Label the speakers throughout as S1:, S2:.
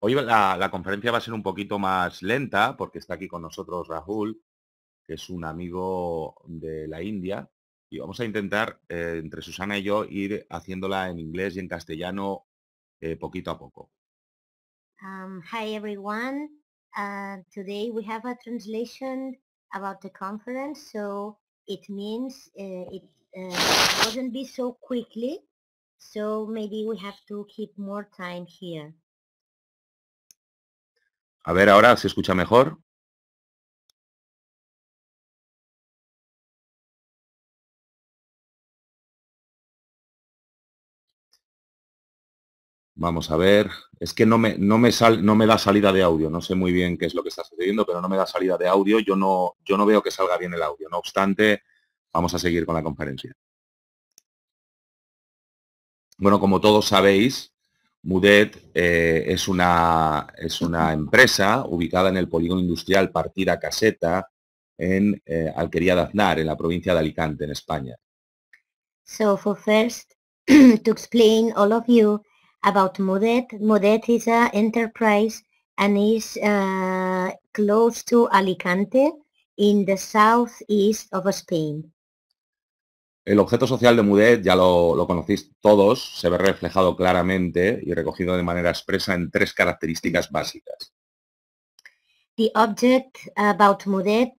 S1: Hoy la, la, conferencia va a ser un poquito más lenta porque está aquí con nosotros Rahul, que es un amigo de la India. Y vamos a intentar, eh, entre Susana y yo, ir haciéndola en inglés y en castellano eh, poquito a poco.
S2: Um, hi everyone. Uh, today we have a translation about the conference, so it means uh, it uh, wouldn't be so quickly. So maybe we have to keep more time here.
S3: A ver ahora si escucha mejor.
S1: Vamos a ver, es que no me, no me da salida de audio, no sé muy bien qué es lo que está sucediendo, pero no me da salida de audio, yo no, yo no veo que salga bien el audio. No obstante, vamos a seguir con la conferencia. Bueno, como todos sabéis, Mudet eh, es, una, es una empresa ubicada en el polígono industrial Partida Caseta en eh, Alquería de Aznar, en la provincia de Alicante, en España.
S2: So for first, to explain all of you about Mudet, Mudet is an enterprise and is uh, close to Alicante in the southeast of Spain.
S1: El objeto social de Mudet, ya lo, lo, conocéis todos, se ve reflejado claramente y recogido de manera expresa en tres características básicas.
S2: The object about Mudet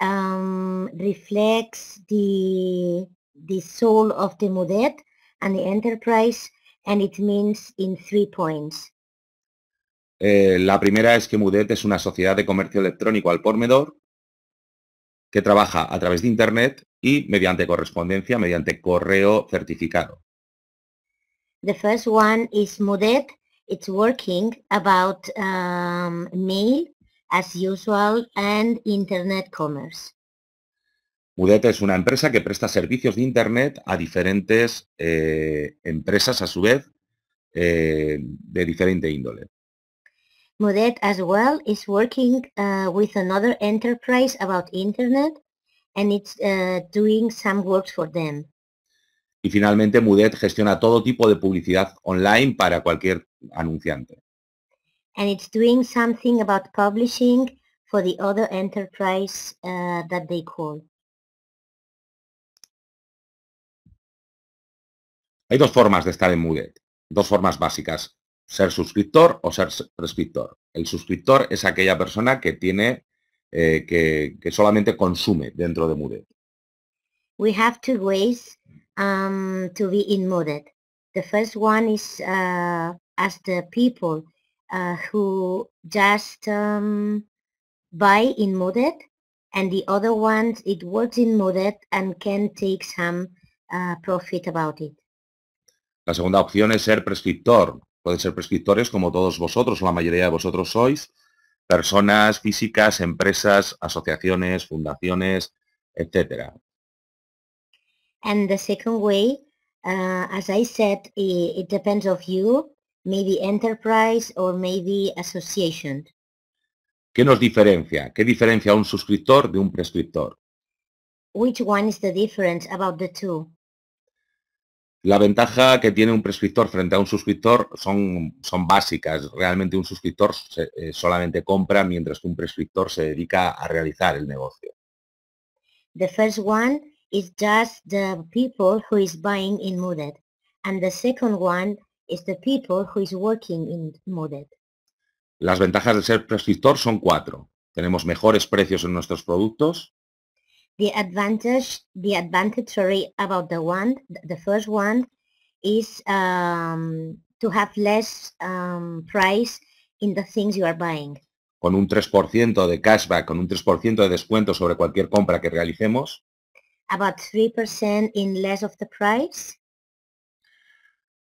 S2: um, reflects the, soul of the Mudet and the enterprise and it means in three points.
S1: Eh, la primera es que Mudet es una sociedad de comercio electrónico al por menor que trabaja a través de Internet y mediante correspondencia, mediante correo certificado.
S2: The first one is Mudet. It's working about um, mail as usual and internet commerce.
S1: Mudet es una empresa que presta servicios de Internet a diferentes eh, empresas, a su vez, eh, de diferente índole.
S2: Mudet as well is working uh, with another enterprise about Internet Uh,
S1: y finalmente, Mudet gestiona todo tipo de publicidad online para cualquier anunciante. Hay dos formas de estar en Mudet, dos formas básicas, ser suscriptor o ser prescriptor. El suscriptor es aquella persona que tiene eh, que, que, solamente consume dentro de Moodle.
S2: We have two ways um, to be in Moodle. The first one is uh, as the people uh, who just um, buy in Moodle and the other one it works in Moodle and can take some uh, profit about it.
S1: La segunda opción es ser prescriptor. Pueden ser prescriptores como todos vosotros, la mayoría de vosotros sois, personas físicas, empresas, asociaciones, fundaciones, etc.
S2: And the second way, uh, as I said, it, depends of you, maybe enterprise or maybe association.
S1: ¿Qué nos diferencia? ¿Qué diferencia un suscriptor de un prescriptor?
S2: Which one is the difference about the two?
S1: La ventaja que tiene un prescriptor frente a un suscriptor son, son básicas. Realmente un suscriptor eh, solamente compra mientras que un prescriptor se dedica a realizar el negocio. Las ventajas de ser prescriptor son cuatro. Tenemos mejores precios en nuestros productos.
S2: The advantage, the advantage, sorry, about the one, the first one, is um, to have less um, price in the things you are buying.
S1: Con un 3% de cashback, con un 3% de descuento sobre cualquier compra que realicemos.
S2: About 3% in less of the price.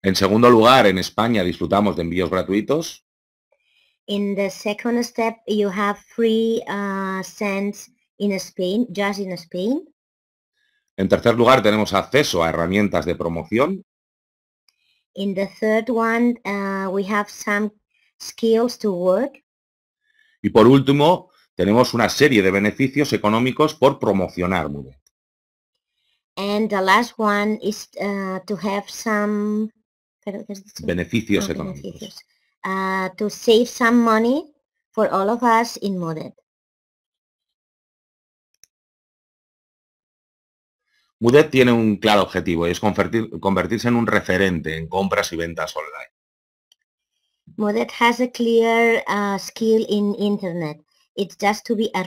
S1: En segundo lugar, en España disfrutamos de envíos gratuitos.
S2: In the second step, you have free uh, sends in Spain, just in Spain.
S1: En tercer lugar, tenemos acceso a herramientas de promoción.
S2: In the third one, uh, we have some skills to work.
S1: Y por último, tenemos una serie de beneficios económicos por promocionar Moodle.
S2: And the last one is uh, to have some beneficios ah, económicos. Uh, to save some money for all of us in Moodle.
S1: Mudet tiene un claro objetivo y es convertirse en un referente en compras y ventas online.
S2: Mudet has a clear uh, skill in internet. It's just to be a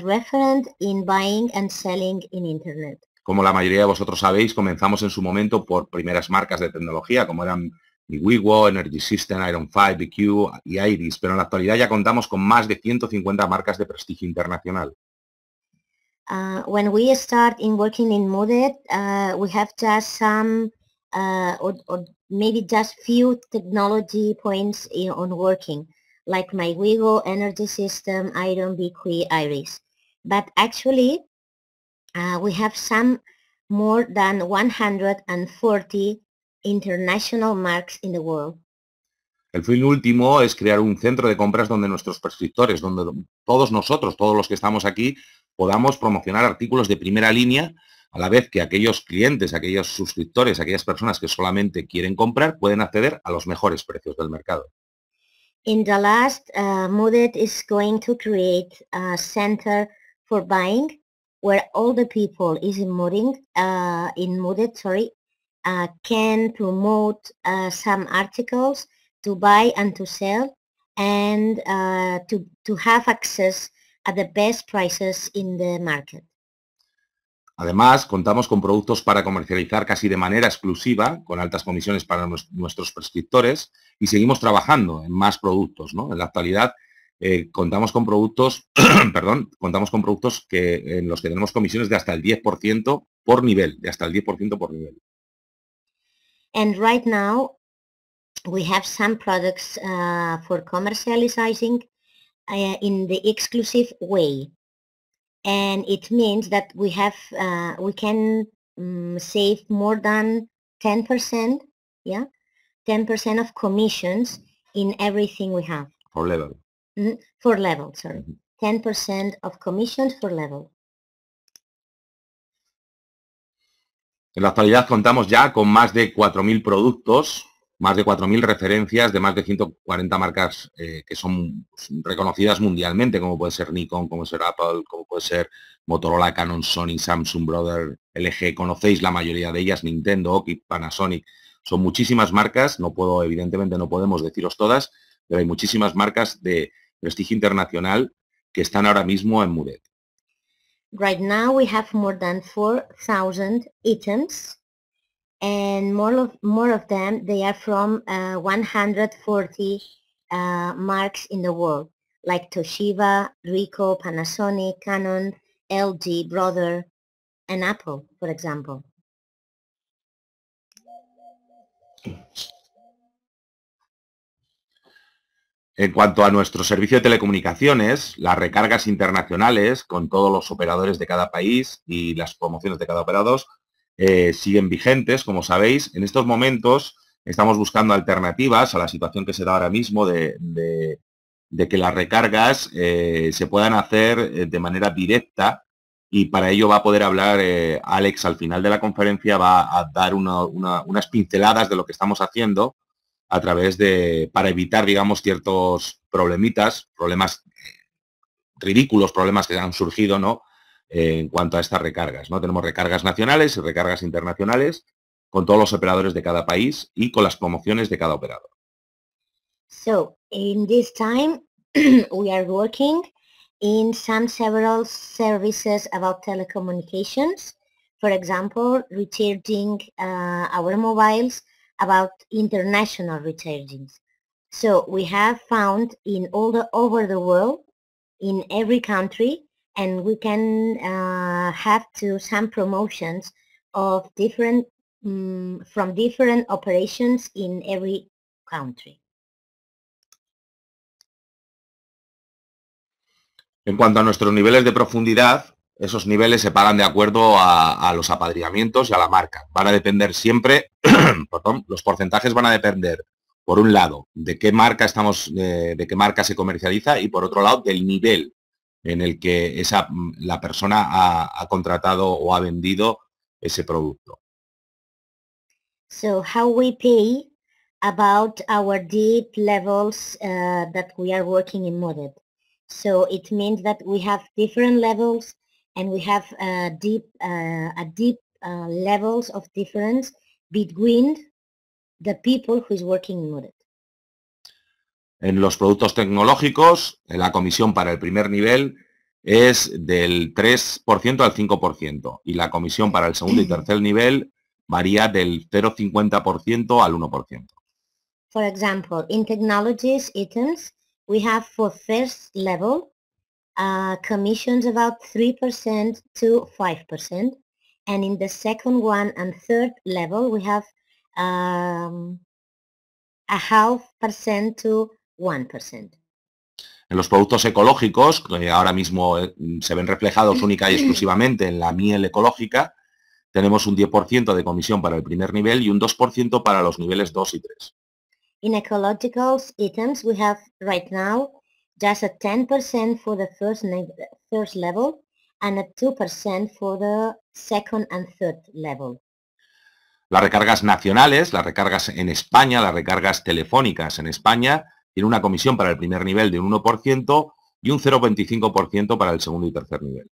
S2: in buying and selling internet.
S1: Como la mayoría de vosotros sabéis, comenzamos en su momento por primeras marcas de tecnología, como eran MiWiWo, Energy System, Iron 5, BQ y Iris, pero en la actualidad ya contamos con más de 150 marcas de prestigio internacional.
S2: Uh, when we start in working in Moodle, uh, we have just some uh, or, or, maybe just few technology points in, on working, like my Wego energy system, Iron, BQ, Iris. But actually, uh, we have some more than 140 international marks in the world.
S1: El fin último es crear un centro de compras donde nuestros prescriptores, donde todos nosotros, todos los que estamos aquí, podamos promocionar artículos de primera línea, a la vez que aquellos clientes, aquellos suscriptores, aquellas personas que solamente quieren comprar, pueden acceder a los mejores precios del mercado.
S2: In the last, uh, Moodit is going to create a center for buying where all the people is in Moodit, uh, in sorry, uh, can promote uh, some articles to buy and to sell and uh, to, to have access the best prices in the market.
S1: Además, contamos con productos para comercializar casi de manera exclusiva, con altas comisiones para nuestros prescriptores, y seguimos trabajando en más productos. En la actualidad eh, contamos con productos, perdón, contamos con productos que, en los que tenemos comisiones de hasta el 10% por nivel, de hasta el 10% por nivel.
S2: And right now we have some products uh, for commercializing uh, in the exclusive way and it means that we have uh, we can um, save more than 10% yeah 10% of commissions in everything we have for level mm -hmm. for level sorry mm -hmm. 10% of commissions for level
S1: En la actualidad contamos ya con más de 4.000 productos más de 4.000 referencias de más de 140 marcas eh, que son reconocidas mundialmente, como puede ser Nikon, como puede ser Apple, como puede ser Motorola, Canon, Sony, Samsung, Brother, LG. Conocéis la mayoría de ellas, Nintendo, Oki, Panasonic. Son muchísimas marcas, no puedo, evidentemente no podemos deciros todas, pero hay muchísimas marcas de prestigio internacional que están ahora mismo en MUDET.
S2: Right now we have more than 4,000 items y more of, more of them, they are from 140 uh, marcas uh, marks in the world, like Toshiba, Ricoh, Panasonic, Canon, LG, Brother, and Apple, for example.
S1: En cuanto a nuestro servicio de telecomunicaciones, las recargas internacionales con todos los operadores de cada país y las promociones de cada operador eh, siguen vigentes, como sabéis. En estos momentos estamos buscando alternativas a la situación que se da ahora mismo de, que las recargas eh, se puedan hacer eh, de manera directa y para ello va a poder hablar Alex al final de la conferencia, va a dar unas pinceladas de lo que estamos haciendo a través de, para evitar, digamos, ciertos problemitas, problemas ridículos, problemas que han surgido, ¿no? en cuanto a estas recargas. ¿no? Tenemos recargas nacionales y recargas internacionales con todos los operadores de cada país y con las promociones de cada operador.
S2: So, in this time we are working in some several services about telecommunications. For example, recharging uh, our mobiles about international rechargings. So we have found in all over the world, in every country, and we can uh, have to some promotions of different mm, from different operations in every country.
S1: En cuanto a nuestros niveles de profundidad, esos niveles se pagan de acuerdo a, los apadrinamientos y a la marca. Van a depender siempre, los porcentajes van a depender, por un lado, de qué marca estamos, de qué marca se comercializa y por otro lado, del nivel en el que esa, mm, la persona ha, contratado o ha vendido ese producto.
S2: So how we pay about our deep levels uh, that we are working in Modet. So it means that we have different levels and we have deep, a deep uh, uh, levels of difference between the people who is working in Modet
S1: en los productos tecnológicos, eh, la comisión para el primer nivel es del 3% al 5% y la comisión para el segundo y tercer nivel varía del 0,50% al 1%.
S2: For example, in technologies items, we have for first level uh, commissions about 3% to 5%, and in the second one and third level, we have um, a half percent to
S1: en los productos ecológicos, que ahora mismo eh, se ven reflejados única y exclusivamente en la miel ecológica, tenemos un 10% de comisión para el primer nivel y un 2% para los niveles 2 y 3.
S2: In ecological items we have right now just a 10% for the first, level and a 2% for the second and third level.
S1: Las recargas nacionales, las recargas en España, las recargas telefónicas en España tiene una comisión para el primer nivel de un 1% y un 0,25% para el segundo y tercer nivel.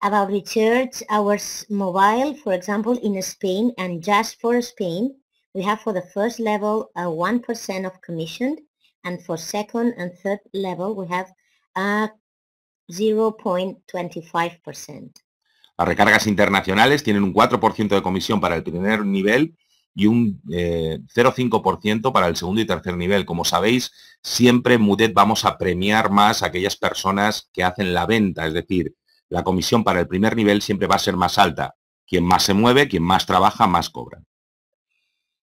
S2: About research our mobile, for example, in Spain and just for Spain, we have for the first level a 1% of commission and for second and third level we have a 0.25%.
S1: Las recargas internacionales tienen un 4% de comisión para el primer nivel y un 0,5% eh, para el segundo y tercer nivel. Como sabéis, siempre en Mudet vamos a premiar más a aquellas personas que hacen la venta, es decir, la comisión para el primer nivel siempre va a ser más alta. Quien más se mueve, quien más trabaja, más cobra.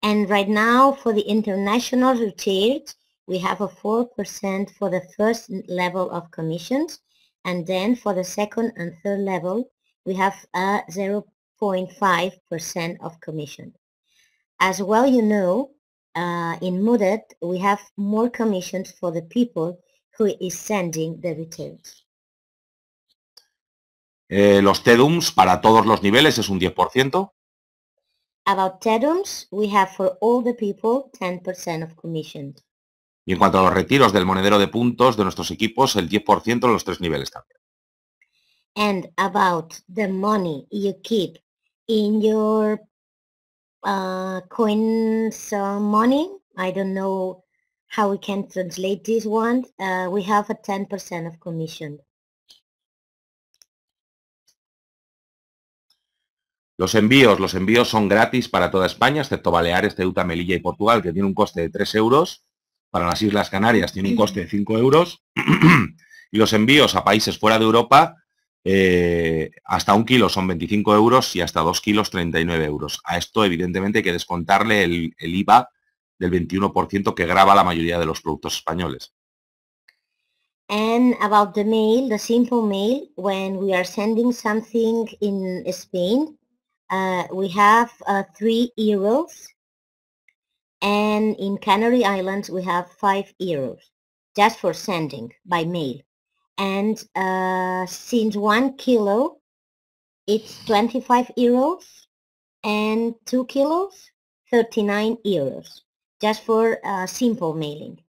S2: And right now for the international retail, we have a 4% for the first level of commissions and then for the second and third level we have a 0.5% of commission. As well you know, uh, in MUDET we have more commissions for the people who is sending the returns.
S1: Eh, los TEDUMs para todos los niveles es un 10%.
S2: About TEDUMs, we have for all the people 10% of commissions.
S1: Y en cuanto a los retiros del monedero de puntos de nuestros equipos, el 10% en los tres niveles también.
S2: And about the money you keep in your uh, I don't know how we can translate this one. Uh, we have a 10% of commission.
S1: Los envíos, los envíos son gratis para toda España, excepto Baleares, Ceuta, Melilla y Portugal, que tiene un coste de 3 euros. Para las Islas Canarias tiene un coste de 5 euros. y los envíos a países fuera de Europa eh, hasta un kilo son 25 euros y hasta 2 kilos 39 euros. A esto, evidentemente, hay que descontarle el, IVA del 21% que grava la mayoría de los productos españoles.
S2: And about the mail, the simple mail, when we are sending something in Spain, uh, we have uh, three 3 euros and in Canary Islands we have five euros just for sending by mail and uh, since one kilo it's 25 euros and two kilos 39 euros just for uh, simple mailing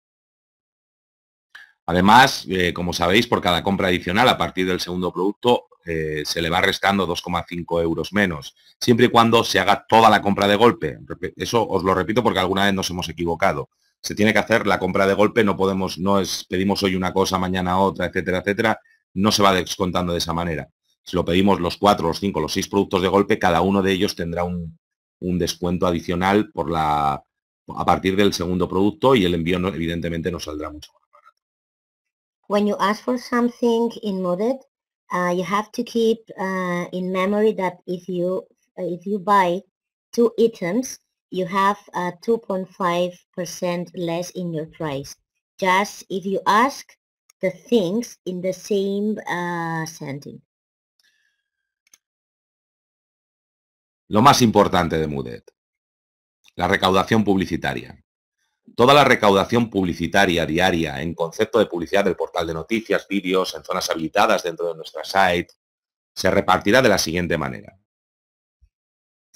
S1: Además, eh, como sabéis, por cada compra adicional a partir del segundo producto eh, se le va restando 2,5 euros menos, siempre y cuando se haga toda la compra de golpe. Eso os lo repito porque alguna vez nos hemos equivocado se tiene que hacer la compra de golpe, no podemos, no es, pedimos hoy una cosa, mañana otra, etcétera, etcétera, no se va descontando de esa manera. Si lo pedimos los cuatro, los cinco, los seis productos de golpe, cada uno de ellos tendrá un, descuento adicional por la, a partir del segundo producto y el envío evidentemente no saldrá mucho más barato
S2: you have 2.5% less in your price. Just if you ask the things in the same uh,
S1: Lo más importante de Mudet, la recaudación publicitaria. Toda la recaudación publicitaria diaria en concepto de publicidad del portal de noticias, vídeos, en zonas habilitadas dentro de nuestra site, se repartirá de la siguiente manera.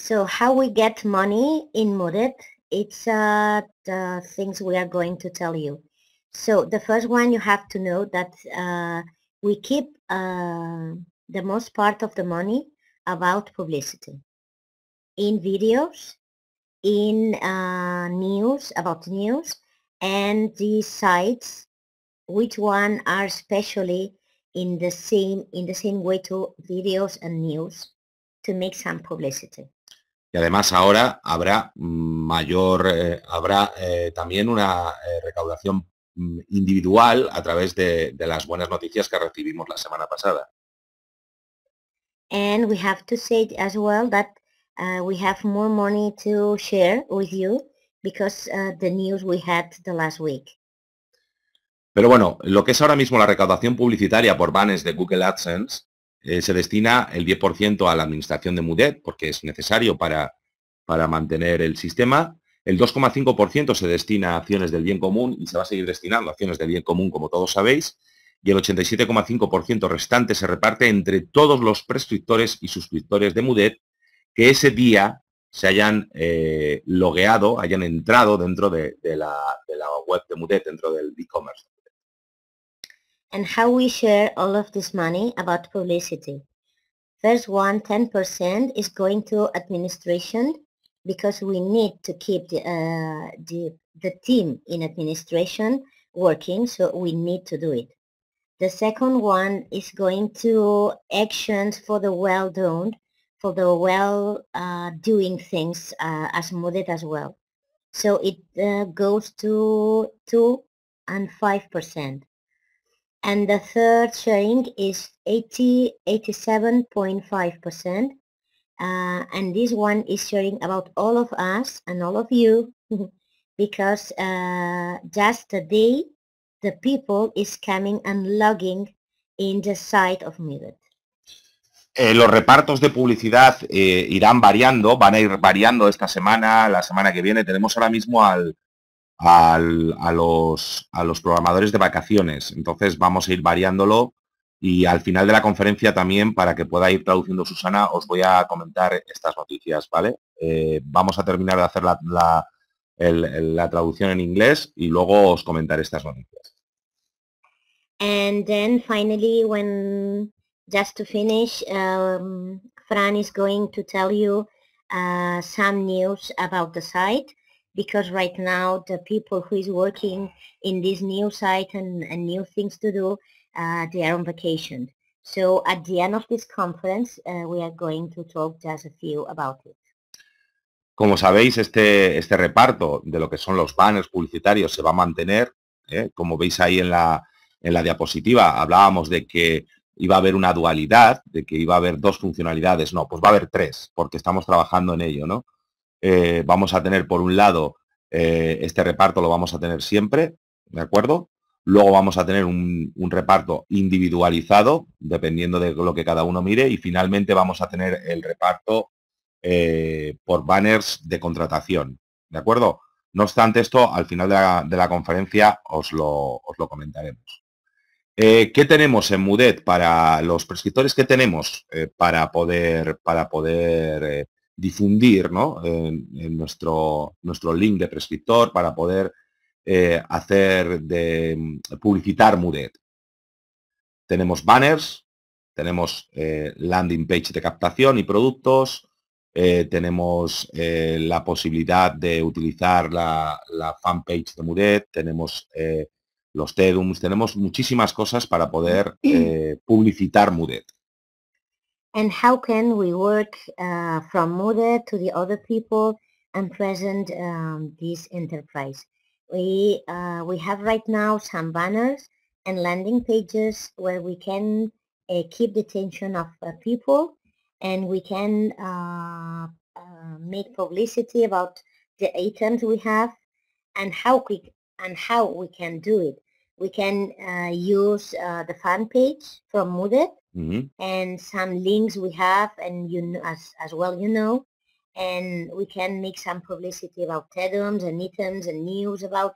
S2: So how we get money in Moodit, it's uh, the things we are going to tell you. So the first one you have to know that uh, we keep uh, the most part of the money about publicity in videos, in uh, news, about news, and the sites, which one are specially in the same in the same way to videos and news to make some publicity.
S1: Y además ahora habrá mayor, eh, habrá eh, también una eh, recaudación mm, individual a través de, las buenas noticias que recibimos la semana pasada. Pero bueno, lo que es ahora mismo la recaudación publicitaria por banners de Google AdSense eh, se destina el 10% a la administración de MUDET, porque es necesario para, para mantener el sistema. El 2,5% se destina a acciones del bien común y se va a seguir destinando a acciones del bien común, como todos sabéis. Y el 87,5% restante se reparte entre todos los prescriptores y suscriptores de MUDET que ese día se hayan eh, logueado, hayan entrado dentro de, la, de la web de MUDET, dentro del e-commerce.
S2: and how we share all of this money about publicity. First one, 10% is going to administration because we need to keep the, uh, the, the team in administration working, so we need to do it. The second one is going to actions for the well-done, for the well uh, doing things uh, as Moodet as well. So it uh, goes to 2 and 5% and the third sharing is 80 87.5% uh, and this one is sharing about all of us and all of you because uh, just today the people is coming and logging in the site of Mirror.
S1: Eh, los repartos de publicidad eh, irán variando, van a ir variando esta semana, la semana que viene. Tenemos ahora mismo al, a, los, a los programadores de vacaciones. Entonces vamos a ir variándolo y al final de la conferencia también, para que pueda ir traduciendo Susana, os voy a comentar estas noticias, ¿vale? Eh, vamos a terminar de hacer la, la, la traducción en inglés y luego os comentaré estas noticias.
S2: And then finally, when just to finish, um, Fran is going to tell you uh, some news about the site because right now the people who is working in this new site and, and new things to do, uh, they are on vacation. So at the end of this conference, uh, we are going to talk just a few about it.
S1: Como sabéis, este, este reparto de lo que son los banners publicitarios se va a mantener. ¿eh? Como veis ahí en la, en la diapositiva, hablábamos de que iba a haber una dualidad, de que iba a haber dos funcionalidades. No, pues va a haber tres, porque estamos trabajando en ello, ¿no? Eh, vamos a tener, por un lado, eh, este reparto lo vamos a tener siempre, ¿de acuerdo? Luego vamos a tener un, reparto individualizado, dependiendo de lo que cada uno mire, y finalmente vamos a tener el reparto eh, por banners de contratación, ¿de acuerdo? No obstante, esto al final de la, conferencia os lo, os lo comentaremos. ¿Qué tenemos en Mudet para los prescriptores? que tenemos para poder, para poder difundir en, nuestro, nuestro link de prescriptor para poder eh, hacer de mm, publicitar MUDET. Tenemos banners, tenemos eh, landing page de captación y productos, eh, tenemos la posibilidad de utilizar la, la fanpage de MUDET, tenemos los TEDUMs, tenemos muchísimas cosas para poder mm. publicitar MUDET.
S2: and how can we work uh, from Moodle to the other people and present um, this enterprise. We, uh, we have right now some banners and landing pages where we can uh, keep the attention of uh, people and we can uh, uh, make publicity about the items we have and how quick and how we can do it. We can use the fan page from Moodle mm-hmm. and some links we have and you know, as, as well you know and we can make some publicity about TEDums and ITEMs and news about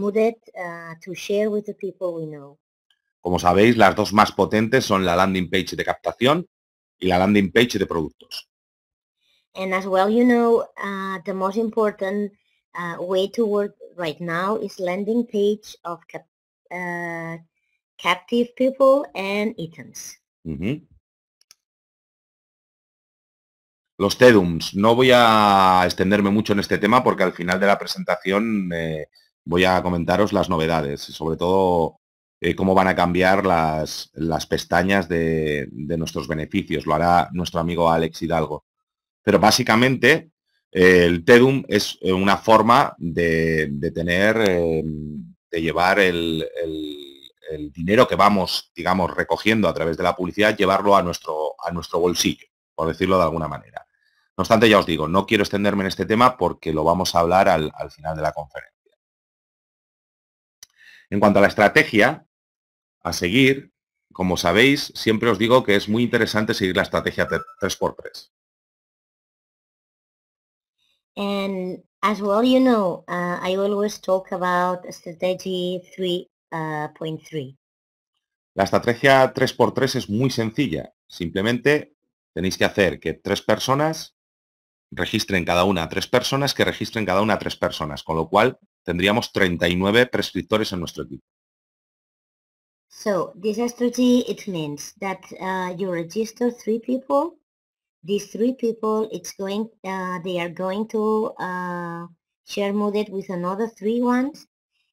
S2: Mudet uh, to share with the people we know.
S1: Como sabéis, las dos más potentes son la landing page de captación y la landing page de productos.
S2: And as well, you know, uh, the most important uh, way to work right now is landing page of cap- uh, captive people and items.
S1: Los TEDUMS. No voy a extenderme mucho en este tema porque al final de la presentación eh, voy a comentaros las novedades, sobre todo eh, cómo van a cambiar las, pestañas de, nuestros beneficios. Lo hará nuestro amigo Alex Hidalgo. Pero básicamente eh, el TEDUM es una forma de, tener, de llevar el el dinero que vamos, digamos, recogiendo a través de la publicidad, llevarlo a nuestro, a nuestro bolsillo, por decirlo de alguna manera. No obstante, ya os digo, no quiero extenderme en este tema porque lo vamos a hablar al, final de la conferencia. En cuanto a la estrategia a seguir, como sabéis, siempre os digo que es muy interesante seguir la estrategia 3x3.
S2: as well, you know, uh, I always talk about 3 la
S1: estrategia 3x3 es muy sencilla. Simplemente tenéis que hacer que tres personas registren cada una a tres personas, que registren cada una a tres personas, con lo cual tendríamos 39 prescriptores en nuestro equipo.
S2: So, this strategy, it means that uh, you register three people. These three people, it's going, uh, they are going to uh, share Moodle with another three ones.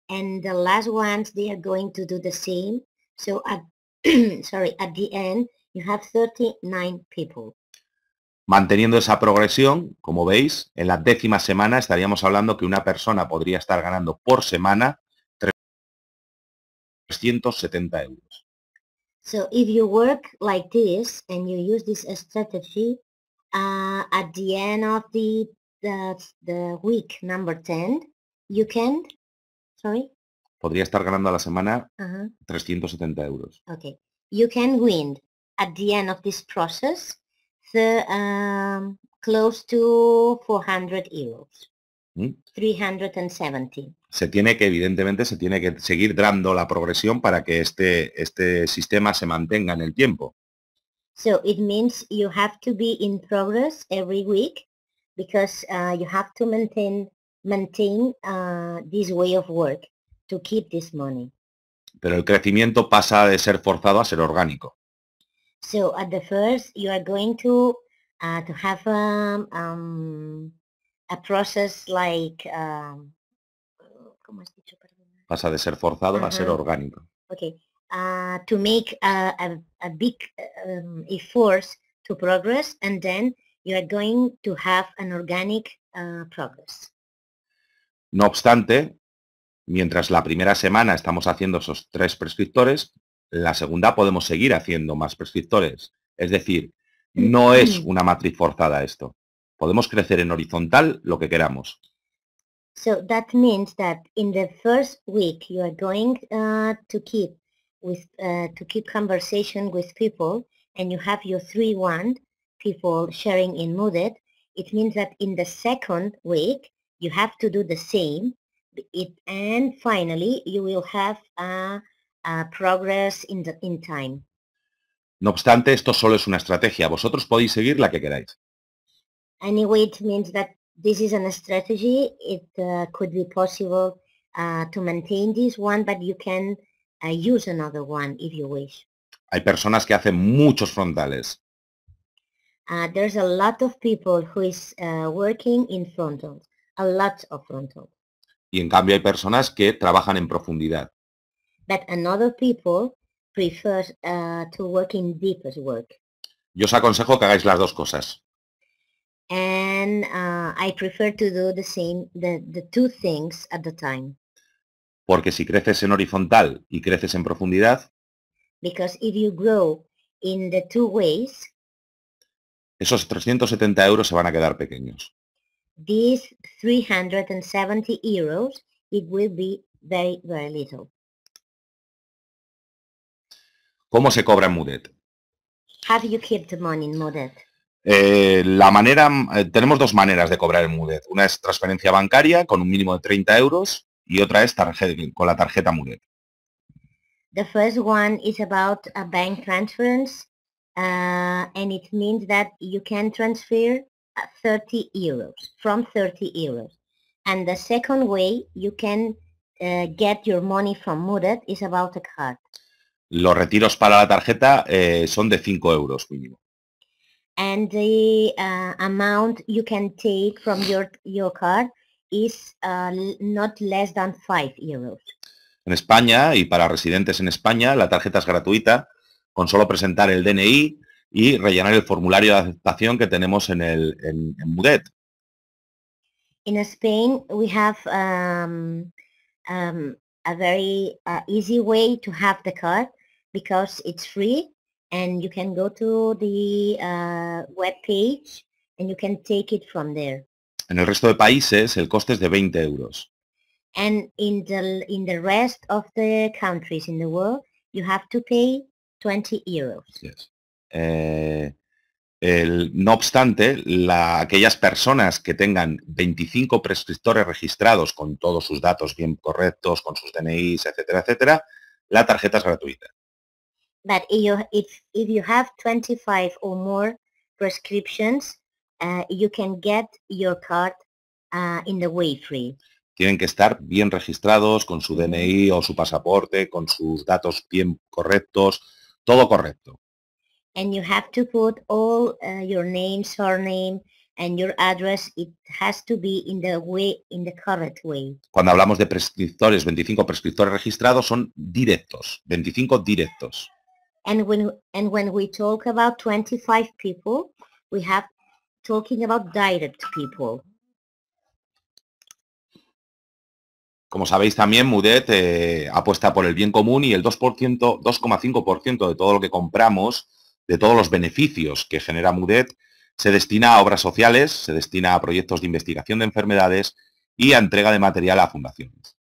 S2: and the last ones they are going to do the same so at sorry at the end you have 39 people
S1: Manteniendo esa progresión, como veis, en la décima semana estaríamos hablando que una persona podría estar ganando por semana 370 euros.
S2: So if you work like this and you use this strategy, uh, at the end of the, the, the week number 10, you can
S1: Podría estar ganando a la semana 370 euros.
S2: Okay. You can win at the end of this process the, um, close to 400 euros. 370. ¿Mm?
S1: Se tiene que, evidentemente, se tiene que seguir dando la progresión para que este, este sistema se mantenga en el tiempo.
S2: So it means you have to be in progress every week because uh, you have to maintain maintain uh, this way of work to keep this money.
S1: Pero el crecimiento pasa de ser forzado a ser orgánico.
S2: So at the first you are going to uh, to have a um, um, a process like um,
S1: ¿cómo has dicho? Pasa de ser forzado uh -huh. a ser orgánico.
S2: Okay. Uh, to make a, a, a big um, effort to progress and then you are going to have an organic uh, progress.
S1: No obstante, mientras la primera semana estamos haciendo esos tres prescriptores, la segunda podemos seguir haciendo más prescriptores. Es decir, no es mm. una matriz forzada esto. Podemos crecer en horizontal lo que queramos.
S2: So that means that in the first week you are going uh, to keep with uh, to keep conversation with people and you have your three one people sharing in mooded, It means that in the second week you have to do the same it, and finally you will have a, a progress in, the, in time.
S1: No obstante, esto solo es una estrategia. Vosotros podéis seguir la que queráis.
S2: Anyway, it means that this is an strategy. It uh, could be possible uh, to maintain this one, but you can uh, use another one if you wish.
S1: Hay personas que hacen muchos frontales.
S2: Uh, there's a lot of people who is uh, working in frontals.
S1: Y en cambio hay personas que trabajan en profundidad.
S2: Uh,
S1: Yo os aconsejo que hagáis las dos cosas. Porque si creces en horizontal y creces en profundidad. Esos 370 euros se van a quedar pequeños
S2: these 370 euros, it will be very, very little.
S1: ¿Cómo se cobra Mudet?
S2: How you kept the money in Mudet?
S1: Eh, la manera, eh, tenemos dos maneras de cobrar en Mudet. Una es transferencia bancaria con un mínimo de 30 euros y otra es tarjeta, con la tarjeta Mudet.
S2: The first one is about a bank transference uh, and it means that you can transfer 30 euros, from 30 euros. And the second way you can uh, get your money from Murat is about a card.
S1: Los retiros para la tarjeta eh, son de 5 euros mínimo.
S2: And the uh, amount you can take from your, your card is uh, not less than 5 euros.
S1: En España y para residentes en España la tarjeta es gratuita con solo presentar el DNI, y rellenar el formulario de aceptación que tenemos en, el, en, en Mudet.
S2: In Spain, we have um, um, a very uh, easy way to have the card because it's free and you can go to the uh, web page and you can take it from there.
S1: En el resto de países, el coste es de 20 euros.
S2: And in the in the rest of the countries in the world, you have to pay 20 euros. Yes.
S1: Eh, no obstante, aquellas personas que tengan 25 prescriptores registrados con todos sus datos bien correctos, con sus DNIs, etcétera, etcétera, la tarjeta es gratuita. Tienen que estar bien registrados con su DNI o su pasaporte, con sus datos bien correctos, todo correcto
S2: and you have to put all uh, your name, surname, and your address. It has to be in the way, in the correct way.
S1: Cuando hablamos de prescriptores, 25 prescriptores registrados son directos, 25 directos.
S2: And when and when we talk about 25 people, we have talking about direct people.
S1: Como sabéis también, Mudet eh, apuesta por el bien común y el 2%, 2,5% de todo lo que compramos de todos los beneficios que genera MUDET, se destina a obras sociales, se destina a proyectos de investigación de enfermedades y a entrega de material a fundaciones.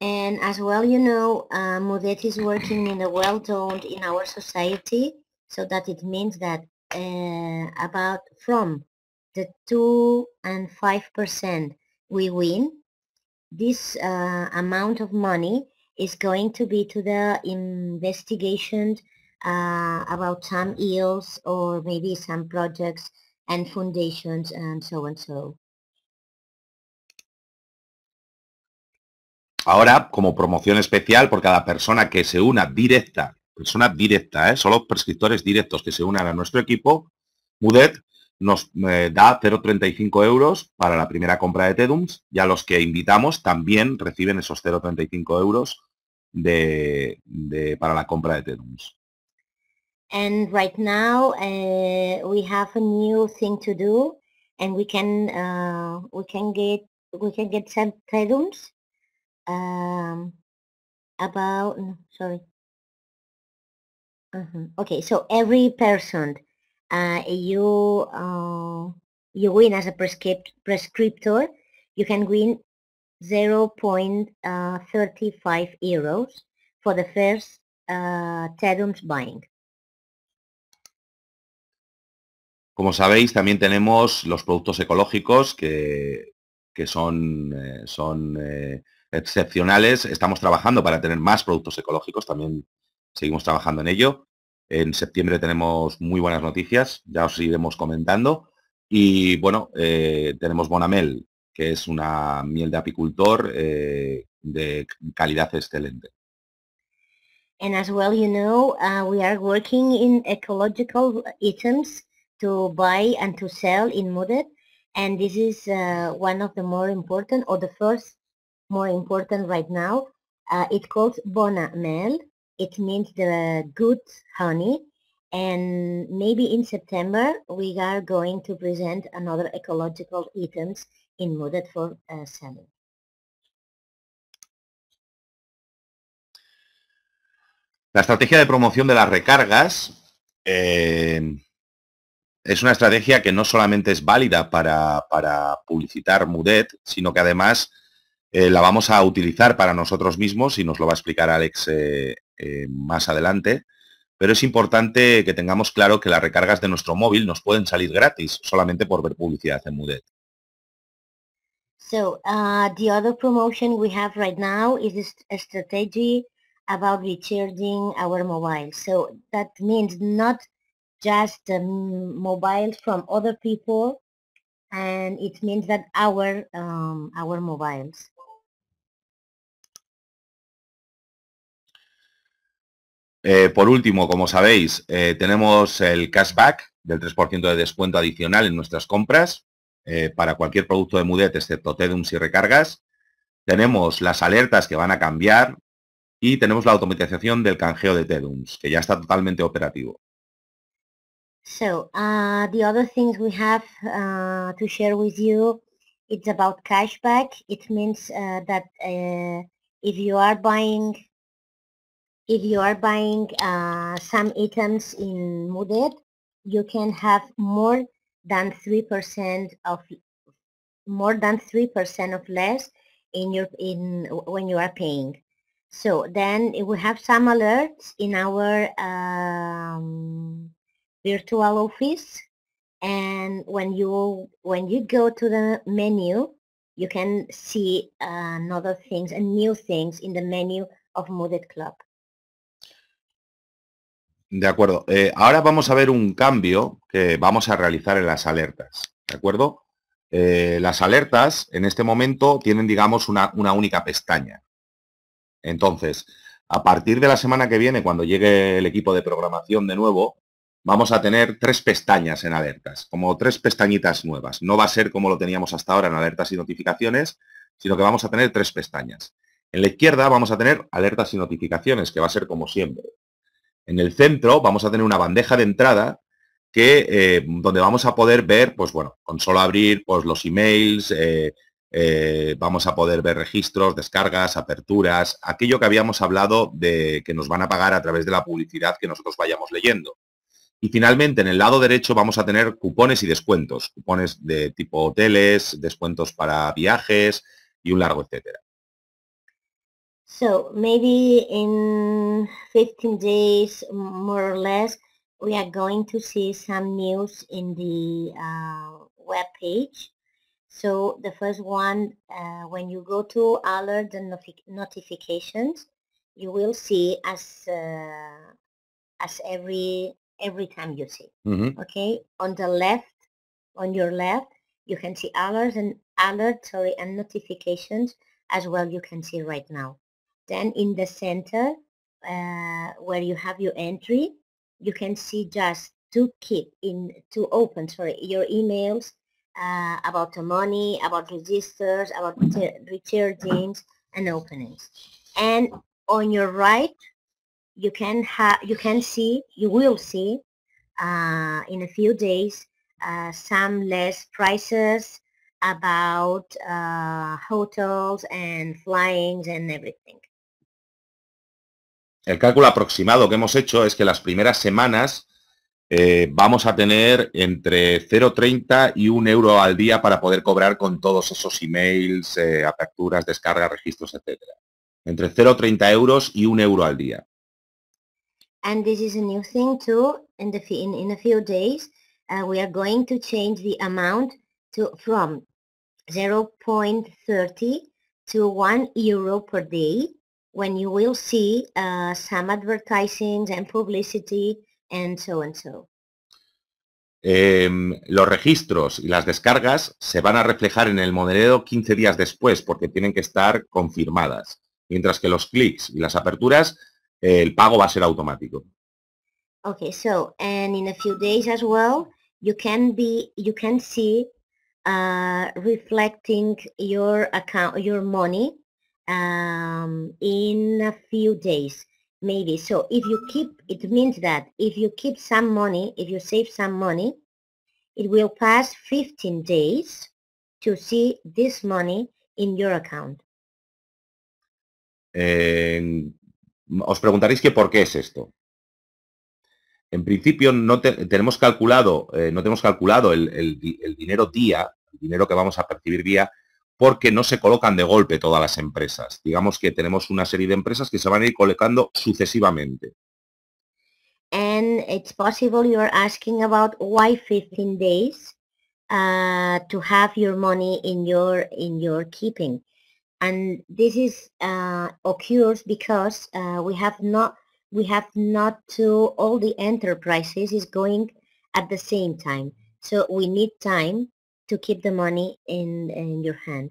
S2: And as well, you know, uh, MUDET is working in a well-toned in our society, so that it means that uh, about from the 2 and 5% we win, this uh, amount of money is going to be to the investigations Uh, about some or maybe some projects and foundations and so so.
S1: Ahora, como promoción especial por cada persona que se una directa, persona directa, ¿eh? solo prescriptores directos que se unan a nuestro equipo, Mudet nos eh, da 0,35 euros para la primera compra de Tedums y a los que invitamos también reciben esos 0,35 euros de, para la compra de Tedums.
S2: And right now uh, we have a new thing to do, and we can uh, we can get we can get subtitles um, about no, sorry. Uh-huh. Okay, so every person uh, you uh, you win as a prescript prescriptor, you can win uh, 0.35 euros for the first uh, buying.
S1: Como sabéis, también tenemos los productos ecológicos que, son, eh, son eh, excepcionales. Estamos trabajando para tener más productos ecológicos, también seguimos trabajando en ello. En septiembre tenemos muy buenas noticias, ya os iremos comentando. Y bueno, eh, tenemos Bonamel, que es una miel de apicultor de calidad excelente.
S2: as to buy and to sell in Mudet and this is uh, one of the more important or the first more important right now. Uh, it's called Bona Mel. It means the good honey and maybe in September we are going to present another ecological items in Mudet for uh, selling.
S1: La estrategia de promoción de las recargas eh, es una estrategia que no solamente es válida para, publicitar Mudet, sino que además eh, la vamos a utilizar para nosotros mismos y nos lo va a explicar Alex eh, eh, más adelante. Pero es importante que tengamos claro que las recargas de nuestro móvil nos pueden salir gratis solamente por ver publicidad en Mudet.
S2: So uh, the other promotion we have right now is a strategy about recharging our mobile. So that means not just um, mobiles from other people and it means that our um, our mobiles
S1: eh, por último, como sabéis, eh, tenemos el cashback del 3% de descuento adicional en nuestras compras eh, para cualquier producto de Mudet excepto TEDUMS y recargas. Tenemos las alertas que van a cambiar y tenemos la automatización del canjeo de TEDUMS, que ya está totalmente operativo.
S2: So uh, the other things we have uh, to share with you, it's about cashback. It means uh, that uh, if you are buying, if you are buying uh, some items in Mudet, you can have more than three percent of more than three percent of less in your in when you are paying. So then we have some alerts in our. Um, virtual office and when you when you go to the menu you can see another things and new things in the menu of Mooded Club.
S1: De acuerdo. Eh, ahora vamos a ver un cambio que vamos a realizar en las alertas. ¿De acuerdo? Eh, las alertas en este momento tienen, digamos, una, una única pestaña. Entonces, a partir de la semana que viene, cuando llegue el equipo de programación de nuevo, vamos a tener tres pestañas en alertas, como tres pestañitas nuevas. No va a ser como lo teníamos hasta ahora en alertas y notificaciones, sino que vamos a tener tres pestañas. En la izquierda vamos a tener alertas y notificaciones, que va a ser como siempre. En el centro vamos a tener una bandeja de entrada que, eh, donde vamos a poder ver, pues bueno, con solo abrir pues, los emails, eh, eh, vamos a poder ver registros, descargas, aperturas, aquello que habíamos hablado de que nos van a pagar a través de la publicidad que nosotros vayamos leyendo. Y finalmente, en el lado derecho vamos a tener cupones y descuentos, cupones de tipo hoteles, descuentos para viajes y un largo etcétera.
S2: So maybe in 15 days, more or less, we are going to see some news in the uh, web page. So the first one, uh, when you go to alert and notific notifications, you will see as uh, as every every time you see. Mm-hmm. Okay, on the left, on your left, you can see alerts and alerts, sorry, and notifications as well. You can see right now. Then in the center, uh, where you have your entry, you can see just to keep in to open, sorry, your emails uh, about the money, about registers, about mm-hmm. recharging and openings. And on your right, you can have you can see you will see uh, in a few days uh, some less prices about uh, hotels and flyings and everything.
S1: El cálculo aproximado que hemos hecho es que las primeras semanas eh, vamos a tener entre 0,30 y 1 euro al día para poder cobrar con todos esos emails, eh, aperturas, descargas, registros, etc. Entre 0,30 euros y 1 euro al día.
S2: and this is a new thing too in the in, in a few days uh, we are going to change the amount to from 0.30 to 1 euro per day when you will see uh, some advertisements and publicity and so and so.
S1: Eh, los registros y las descargas se van a reflejar en el modelo 15 días después porque tienen que estar confirmadas, mientras que los clics y las aperturas el pago va a ser automático.
S2: Okay, so and in a few days as well, you can be you can see uh, reflecting your account your money um, in a few days maybe. So if you keep it means that if you keep some money, if you save some money, it will pass 15 days to see this money in your account.
S1: And Os preguntaréis que por qué es esto. En principio no tenemos calculado, eh, no tenemos calculado el, dinero día, el dinero que vamos a percibir día, porque no se colocan de golpe todas las empresas. Digamos que tenemos una serie de empresas que se van a ir colocando
S2: sucesivamente. And it's possible you're asking about why 15 days uh, to have your money in your your keeping and this is uh, occurs because uh, we have not we have not to all the enterprises is going at the same time. So we need time to keep the money in, in your hand.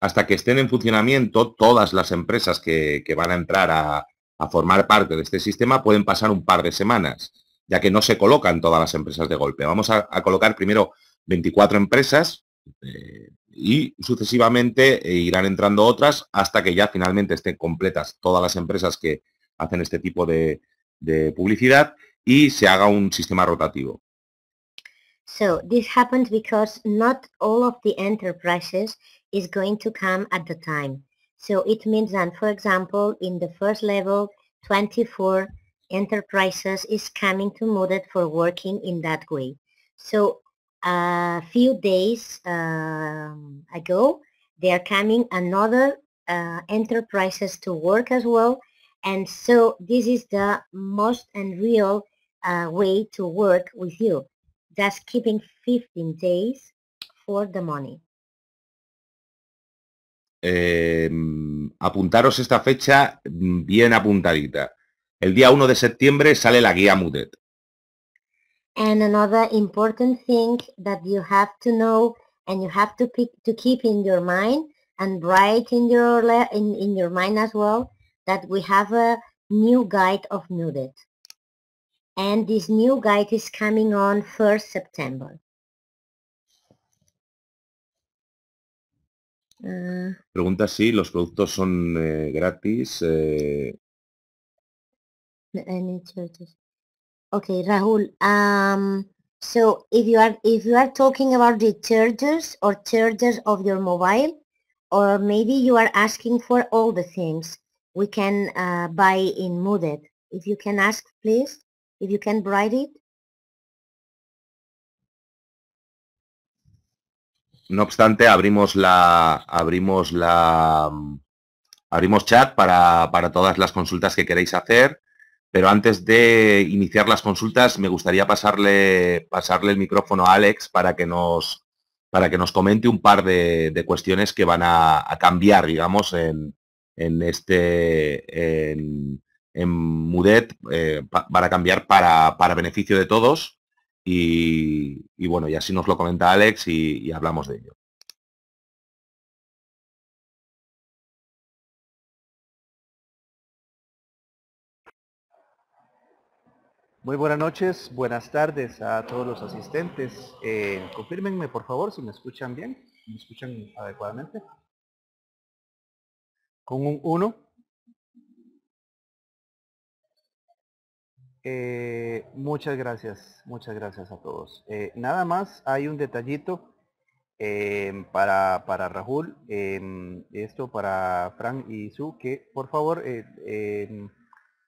S1: Hasta que estén en funcionamiento todas las empresas que, que van a entrar a, a formar parte de este sistema pueden pasar un par de semanas, ya que no se colocan todas las empresas de golpe. Vamos a, a colocar primero 24 empresas, eh, y sucesivamente eh, irán entrando otras hasta que ya finalmente estén completas todas las empresas que hacen este tipo de, publicidad y se haga un sistema rotativo.
S2: So this happens because not all of the enterprises is going to come at the time. So it means that, for example, in the first level, 24 enterprises is coming to Moodle for working in that way. So a few days um, ago, they are coming another uh, enterprises to work as well. And so this is the most and real uh, way to work with you. Just keeping 15 days for the money.
S1: Eh, apuntaros esta fecha mm, bien apuntadita. El día 1 de septiembre sale la guía MUDET.
S2: And another important thing that you have to know and you have to, pick, to keep in your mind and write in your, in, in your mind as well that we have a new guide of Nudit. And this new guide is coming on 1st September. Uh,
S1: Pregunta si los productos son eh, gratis. Eh.
S2: Any churches. Okay, Rahul. Um, so if you are if you are talking about the chargers or chargers of your mobile, or maybe you are asking for all the things we can uh, buy in Mooded. If you can ask, please. If you can write it.
S1: No obstante, abrimos la abrimos la abrimos chat para, para todas las consultas que queréis hacer pero antes de iniciar las consultas, me gustaría pasarle, pasarle el micrófono a Alex para que nos, para que nos comente un par de, cuestiones que van a, cambiar, digamos, en, en este en, Mudet eh, para cambiar para, beneficio de todos. Y, bueno, y así nos lo comenta Alex y hablamos de ello.
S3: Muy buenas noches, buenas tardes a todos los
S4: asistentes. Eh, confírmenme por favor si me escuchan bien, me
S3: escuchan adecuadamente. Con un 1. Eh, muchas gracias, muchas gracias a todos.
S4: Eh, nada más hay un detallito eh, para, para esto para Fran y Su, que por favor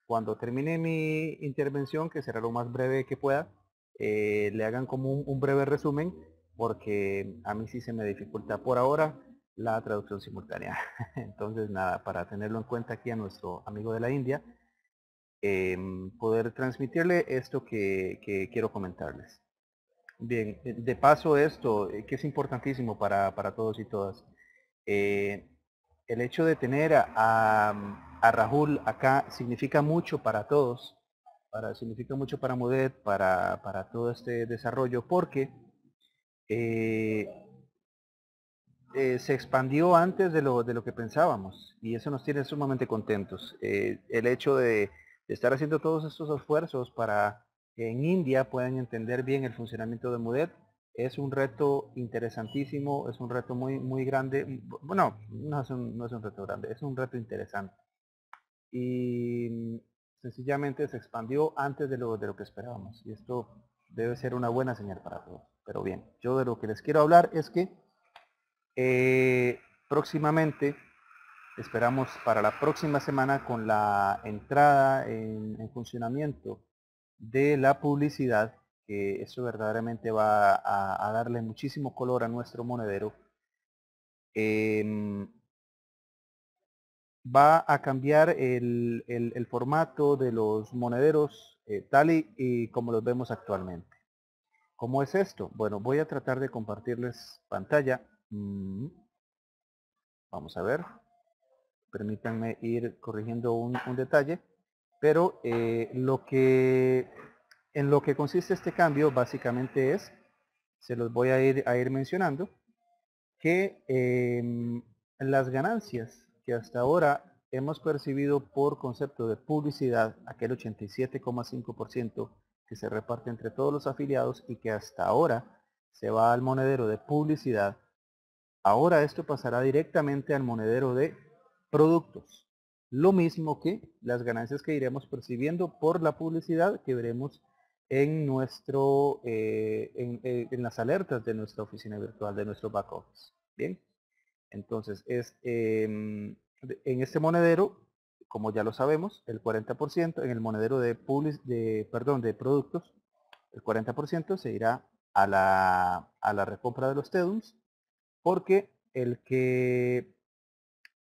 S4: cuando termine mi intervención, que será lo más breve que pueda, eh, le hagan como un, breve resumen, porque a mí sí se me dificulta por ahora la traducción simultánea. Entonces, nada, para tenerlo en cuenta aquí a nuestro amigo de la India, em, poder transmitirle esto que, quiero comentarles. Bien, eh, de paso esto, eh, que es importantísimo para, todos y todas, el hecho de tener a a Rahul acá significa mucho para todos, para, significa mucho para Mudet, para, todo este desarrollo, porque eh, eh, se expandió antes de lo, de lo, que pensábamos y eso nos tiene sumamente contentos. Eh, el hecho de, estar haciendo todos estos esfuerzos para que en India puedan entender bien el funcionamiento de Mudet es un reto interesantísimo, es un reto muy, muy grande, bueno, no es un reto grande, es un reto interesante y sencillamente se expandió antes de lo, de lo que esperábamos. Y esto debe ser una buena señal para todos. Pero bien, yo de lo que les quiero hablar es que eh, próximamente, esperamos para la próxima semana con la entrada en, funcionamiento de la publicidad, que eso verdaderamente va a, darle muchísimo color a nuestro monedero. Em, va a cambiar el, formato de los monederos eh, tal y, como los vemos actualmente. ¿Cómo es esto? Bueno, voy a tratar de compartirles pantalla. Mm. Vamos a ver. Permítanme ir corrigiendo un, detalle. Pero eh, lo que, en lo que consiste este cambio básicamente es, se los voy a ir, mencionando, que em, las ganancias que hasta ahora hemos percibido por concepto de publicidad aquel 87,5% que se reparte entre todos los afiliados y que hasta ahora se va al monedero de publicidad, ahora esto pasará directamente al monedero de productos. Lo mismo que las ganancias que iremos percibiendo por la publicidad que veremos en, nuestro, eh, eh, en, las alertas de nuestra oficina virtual, de nuestro back Bien. Entonces, es, em, en este monedero, como ya lo sabemos, el 40%, en el monedero de, public, de, perdón, de productos, el 40% se irá a la, a la recompra de los TEDUMS, porque el que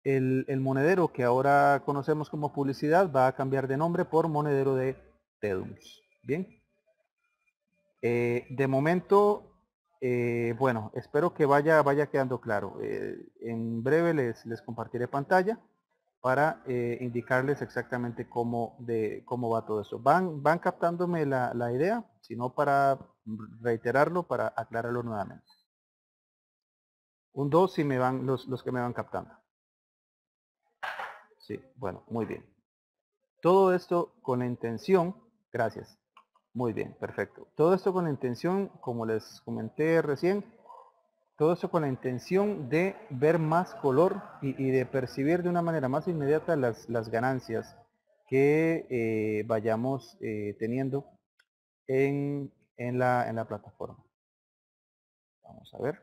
S4: el, monedero que ahora conocemos como publicidad va a cambiar de nombre por monedero de TEDUMS. Bien. Eh, de momento eh, bueno, espero que vaya, vaya quedando claro. Eh, en breve les, les, compartiré pantalla para eh, indicarles exactamente cómo, de, cómo va todo eso. Van, van captándome la, la idea, sino para reiterarlo, para aclararlo nuevamente. Un 2 si me van los, los que me van captando. Sí, bueno, muy bien. Todo esto con la intención, gracias, muy bien, perfecto. Todo esto con la intención, como les comenté recién, todo esto con la intención de ver más color y, de percibir de una manera más inmediata las, ganancias que eh, vayamos eh, teniendo en, la, plataforma.
S3: Vamos a ver.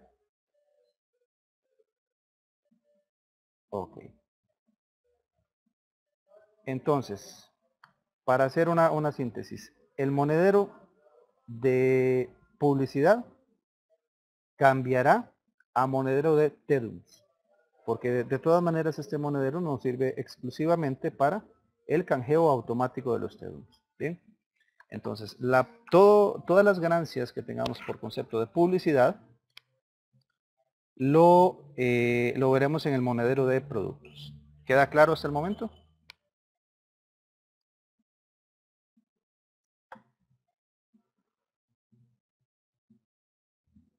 S3: Ok. Entonces,
S4: para hacer una síntesis, el monedero de publicidad cambiará a monedero de TEDUMS, porque de, todas maneras este monedero nos sirve exclusivamente para el canjeo automático de los TEDUMS. ¿bien? Entonces, todas las ganancias que tengamos por concepto de publicidad lo, eh, lo veremos en
S3: el monedero de productos. ¿Queda claro hasta el momento?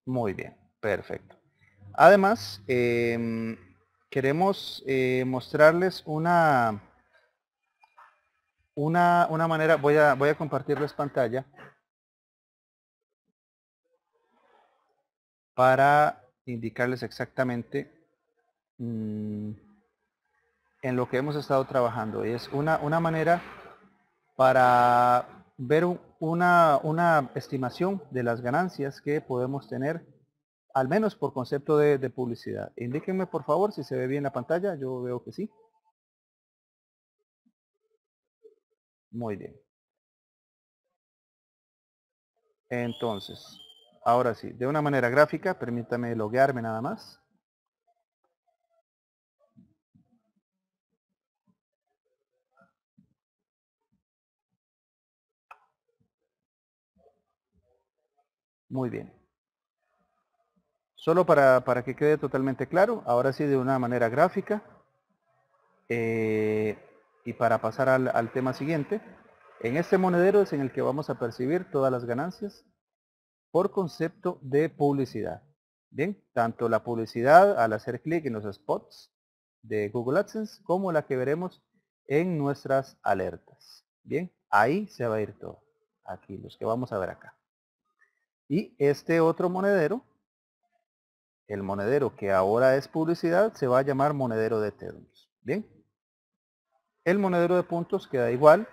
S3: Muy bien, perfecto. Además, em,
S4: queremos eh, mostrarles una, una, manera, voy a, voy a compartirles pantalla para indicarles exactamente mm, en lo que hemos estado trabajando. Es una, una manera para ver una, una estimación de las ganancias que podemos tener, al menos por concepto de, de publicidad. Indíquenme por favor si se
S3: ve bien la pantalla, yo veo que sí. Muy bien. Entonces,
S4: ahora sí, de una manera gráfica, permítame loguearme nada más. Muy bien. Solo para, que quede totalmente claro, ahora sí de una manera gráfica, eh, y para pasar al, al tema siguiente, en este monedero es en el que vamos a percibir todas las ganancias por concepto de publicidad. Bien, tanto la publicidad al hacer clic en los spots de Google AdSense como la que veremos en nuestras alertas. Bien, ahí se va a ir todo. Aquí, los que vamos a ver acá. Y este otro monedero, el monedero que ahora es publicidad, se va a llamar monedero de términos. Bien. El monedero de puntos queda igual.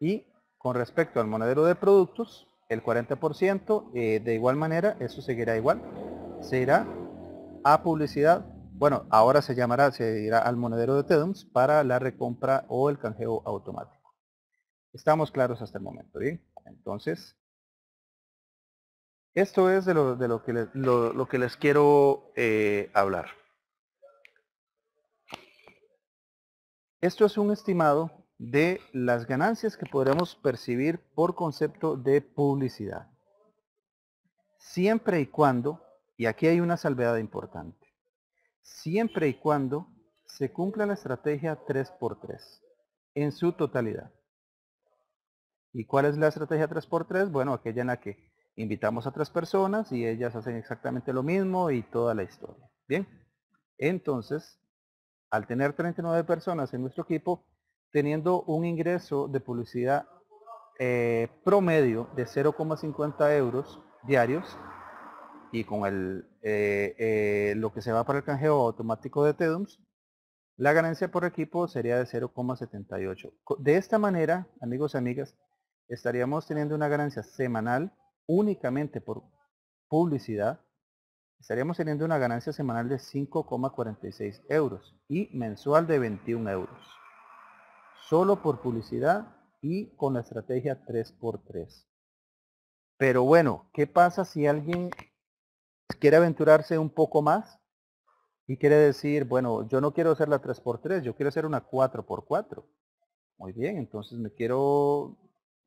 S4: Y con respecto al monedero de productos, el 40% eh, de igual manera, eso seguirá igual. Se irá a publicidad. Bueno, ahora se llamará, se irá al monedero de Tedums para la recompra o el canjeo automático. Estamos claros hasta el momento, ¿bien? Entonces, esto es de lo, que, les, lo, que, les quiero eh, hablar. Esto es un estimado de las ganancias que podremos percibir por concepto de publicidad. Siempre y cuando, y aquí hay una salvedad importante, siempre y cuando se cumpla la estrategia 3x3 en su totalidad. ¿Y cuál es la estrategia 3x3? Bueno, aquella en la que invitamos a otras personas y ellas hacen exactamente lo mismo y toda la historia. Bien, entonces, al tener 39 personas en nuestro equipo, teniendo un ingreso de publicidad eh, promedio de 0,50 euros diarios y con el, eh, eh, lo que se va para el canjeo automático de TEDUMS, la ganancia por equipo sería de 0,78. De esta manera, amigos y amigas, estaríamos teniendo una ganancia semanal únicamente por publicidad, estaríamos teniendo una ganancia semanal de 5,46 euros y mensual de 21 euros. Solo por publicidad y con la estrategia 3x3. Pero bueno, ¿qué pasa si alguien quiere aventurarse un poco más? Y quiere decir, bueno, yo no quiero hacer la 3x3, yo quiero hacer una 4x4. Muy bien, entonces me quiero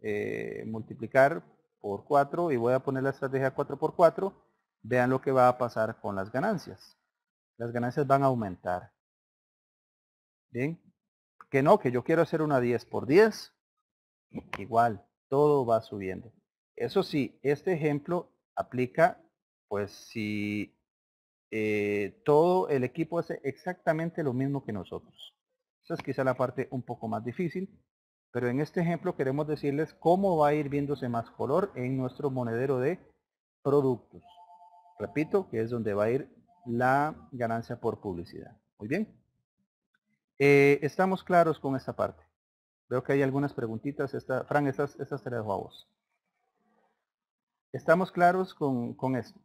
S4: eh, multiplicar por 4 y voy a poner la estrategia 4 por 4 vean lo que va a pasar con las ganancias las ganancias van a aumentar bien que no que yo quiero hacer una 10 por 10 igual todo va subiendo eso sí este ejemplo aplica pues si eh, todo el equipo hace exactamente lo mismo que nosotros esa es quizá la parte un poco más difícil pero en este ejemplo queremos decirles cómo va a ir viéndose más color en nuestro monedero de productos. Repito, que es donde va a ir la ganancia por publicidad. Muy bien. Eh, estamos claros con esta parte. Veo que hay algunas preguntitas. Fran, estas, esas te las dejo a vos. ¿Estamos claros con, con esto?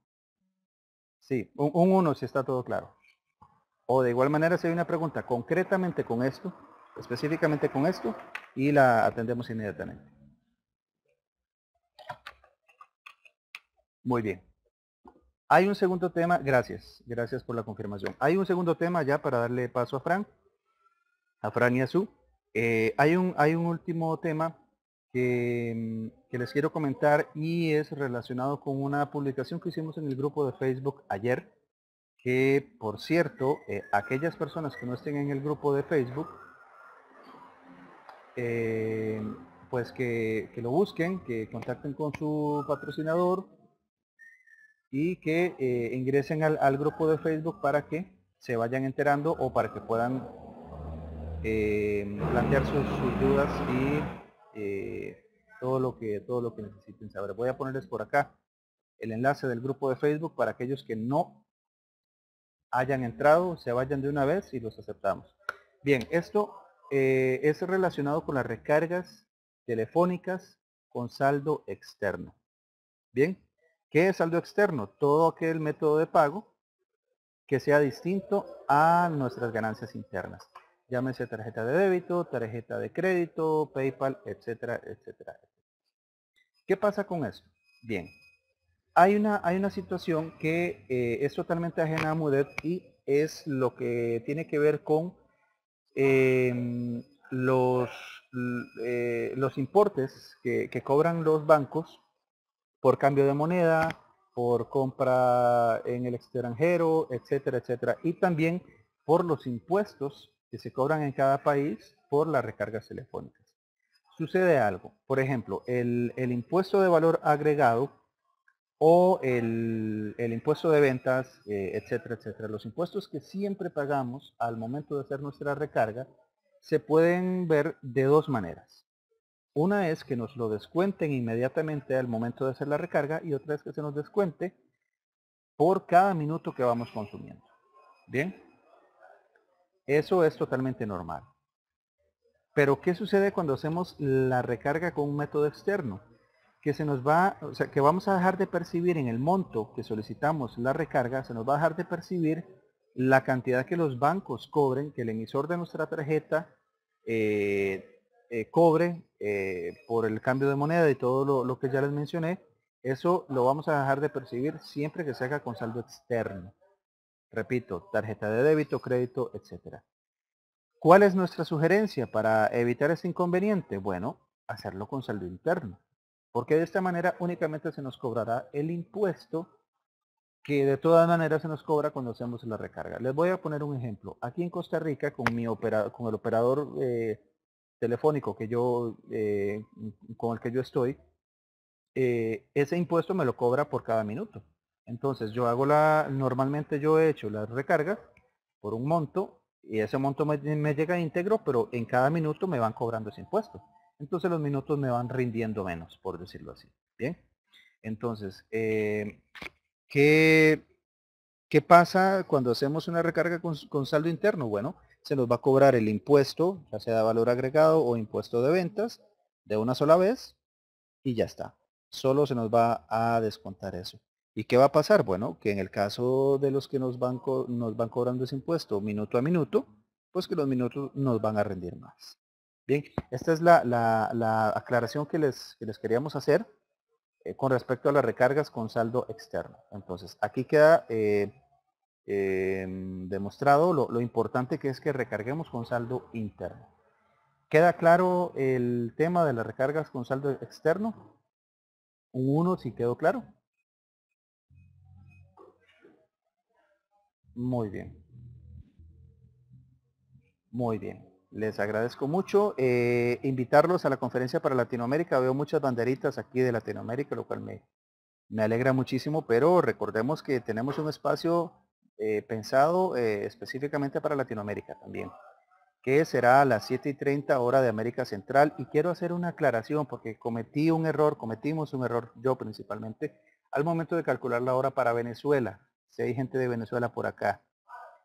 S4: Sí, un uno si está todo claro. O de igual manera si hay una pregunta concretamente con esto, específicamente con esto y la atendemos inmediatamente. Muy bien. Hay un segundo tema, gracias, gracias por la confirmación. Hay un segundo tema ya para darle paso a Frank, a Fran y a Su. Eh, hay, un, hay un último tema que, les quiero comentar y es relacionado con una publicación que hicimos en el grupo de Facebook ayer, que por cierto, eh, aquellas personas que no estén en el grupo de Facebook, eh, pues que, lo busquen, que contacten con su patrocinador y que eh, ingresen al, grupo de Facebook para que se vayan enterando o para que puedan eh, plantear sus, dudas y todo lo que todo lo que necesiten saber. Voy a ponerles por acá el enlace del grupo de Facebook para aquellos que no hayan entrado, se vayan de una vez y los aceptamos. Bien, esto eh, es relacionado con las recargas telefónicas con saldo externo. Bien, ¿qué es saldo externo? Todo aquel método de pago que sea distinto a nuestras ganancias internas. Llámese tarjeta de débito, tarjeta de crédito, PayPal, etcétera, etcétera. ¿Qué pasa con eso? Bien, hay una, hay una situación que eh, es totalmente ajena a MUDET y es lo que tiene que ver con Em, los, eh, los importes que, cobran los bancos por cambio de moneda, por compra en el extranjero, etcétera, etcétera, y también por los impuestos que se cobran en cada país por las recargas telefónicas. Sucede algo, por ejemplo, el, el impuesto de valor agregado o el, impuesto de ventas, eh, etcétera, etcétera. Los impuestos que siempre pagamos al momento de hacer nuestra recarga se pueden ver de dos maneras. Una es que nos lo descuenten inmediatamente al momento de hacer la recarga y otra es que se nos descuente por cada minuto que vamos consumiendo. Bien, eso es totalmente normal. Pero ¿qué sucede cuando hacemos la recarga con un método externo? que se nos va, o sea, que vamos a dejar de percibir en el monto que solicitamos la recarga, se nos va a dejar de percibir la cantidad que los bancos cobren, que el emisor de nuestra tarjeta eh, eh, cobre eh, por el cambio de moneda y todo lo, lo que ya les mencioné, eso lo vamos a dejar de percibir siempre que se haga con saldo externo. Repito, tarjeta de débito, crédito, etc. ¿Cuál es nuestra sugerencia para evitar ese inconveniente? Bueno, hacerlo con saldo interno porque de esta manera únicamente se nos cobrará el impuesto que de todas maneras se nos cobra cuando hacemos la recarga. Les voy a poner un ejemplo. Aquí en Costa Rica, con, mi el operador eh, telefónico que yo, eh, con el que yo estoy, eh, ese impuesto me lo cobra por cada minuto. Entonces yo hago la, normalmente yo he hecho las recargas por un monto y ese monto me llega íntegro, pero en cada minuto me van cobrando ese impuesto entonces los minutos me van rindiendo menos, por decirlo así. Bien, entonces, eh, ¿qué, pasa cuando hacemos una recarga con, saldo interno? Bueno, se nos va a cobrar el impuesto, ya sea valor agregado o impuesto de ventas, de una sola vez y ya está. Solo se nos va a descontar eso. ¿Y qué va a pasar? Bueno, que en el caso de los que nos nos van cobrando ese impuesto minuto a minuto, pues que los minutos nos van a rendir más. Bien, esta es la, aclaración que les, queríamos hacer eh, con respecto a las recargas con saldo externo. Entonces, aquí queda eh, em, demostrado lo, importante que es que recarguemos con saldo interno. ¿Queda claro el tema de las recargas con saldo externo? ¿Uno si quedó claro. Muy bien. Muy bien. Les agradezco mucho. Eh, invitarlos a la conferencia para Latinoamérica. Veo muchas banderitas aquí de Latinoamérica, lo cual me, alegra muchísimo, pero recordemos que tenemos un espacio eh, pensado eh, específicamente para Latinoamérica también, que será a las 7 y 30 hora de América Central. Y quiero hacer una aclaración porque cometí un error, cometimos un error yo principalmente, al momento de calcular la hora para Venezuela. Si hay gente de Venezuela por acá.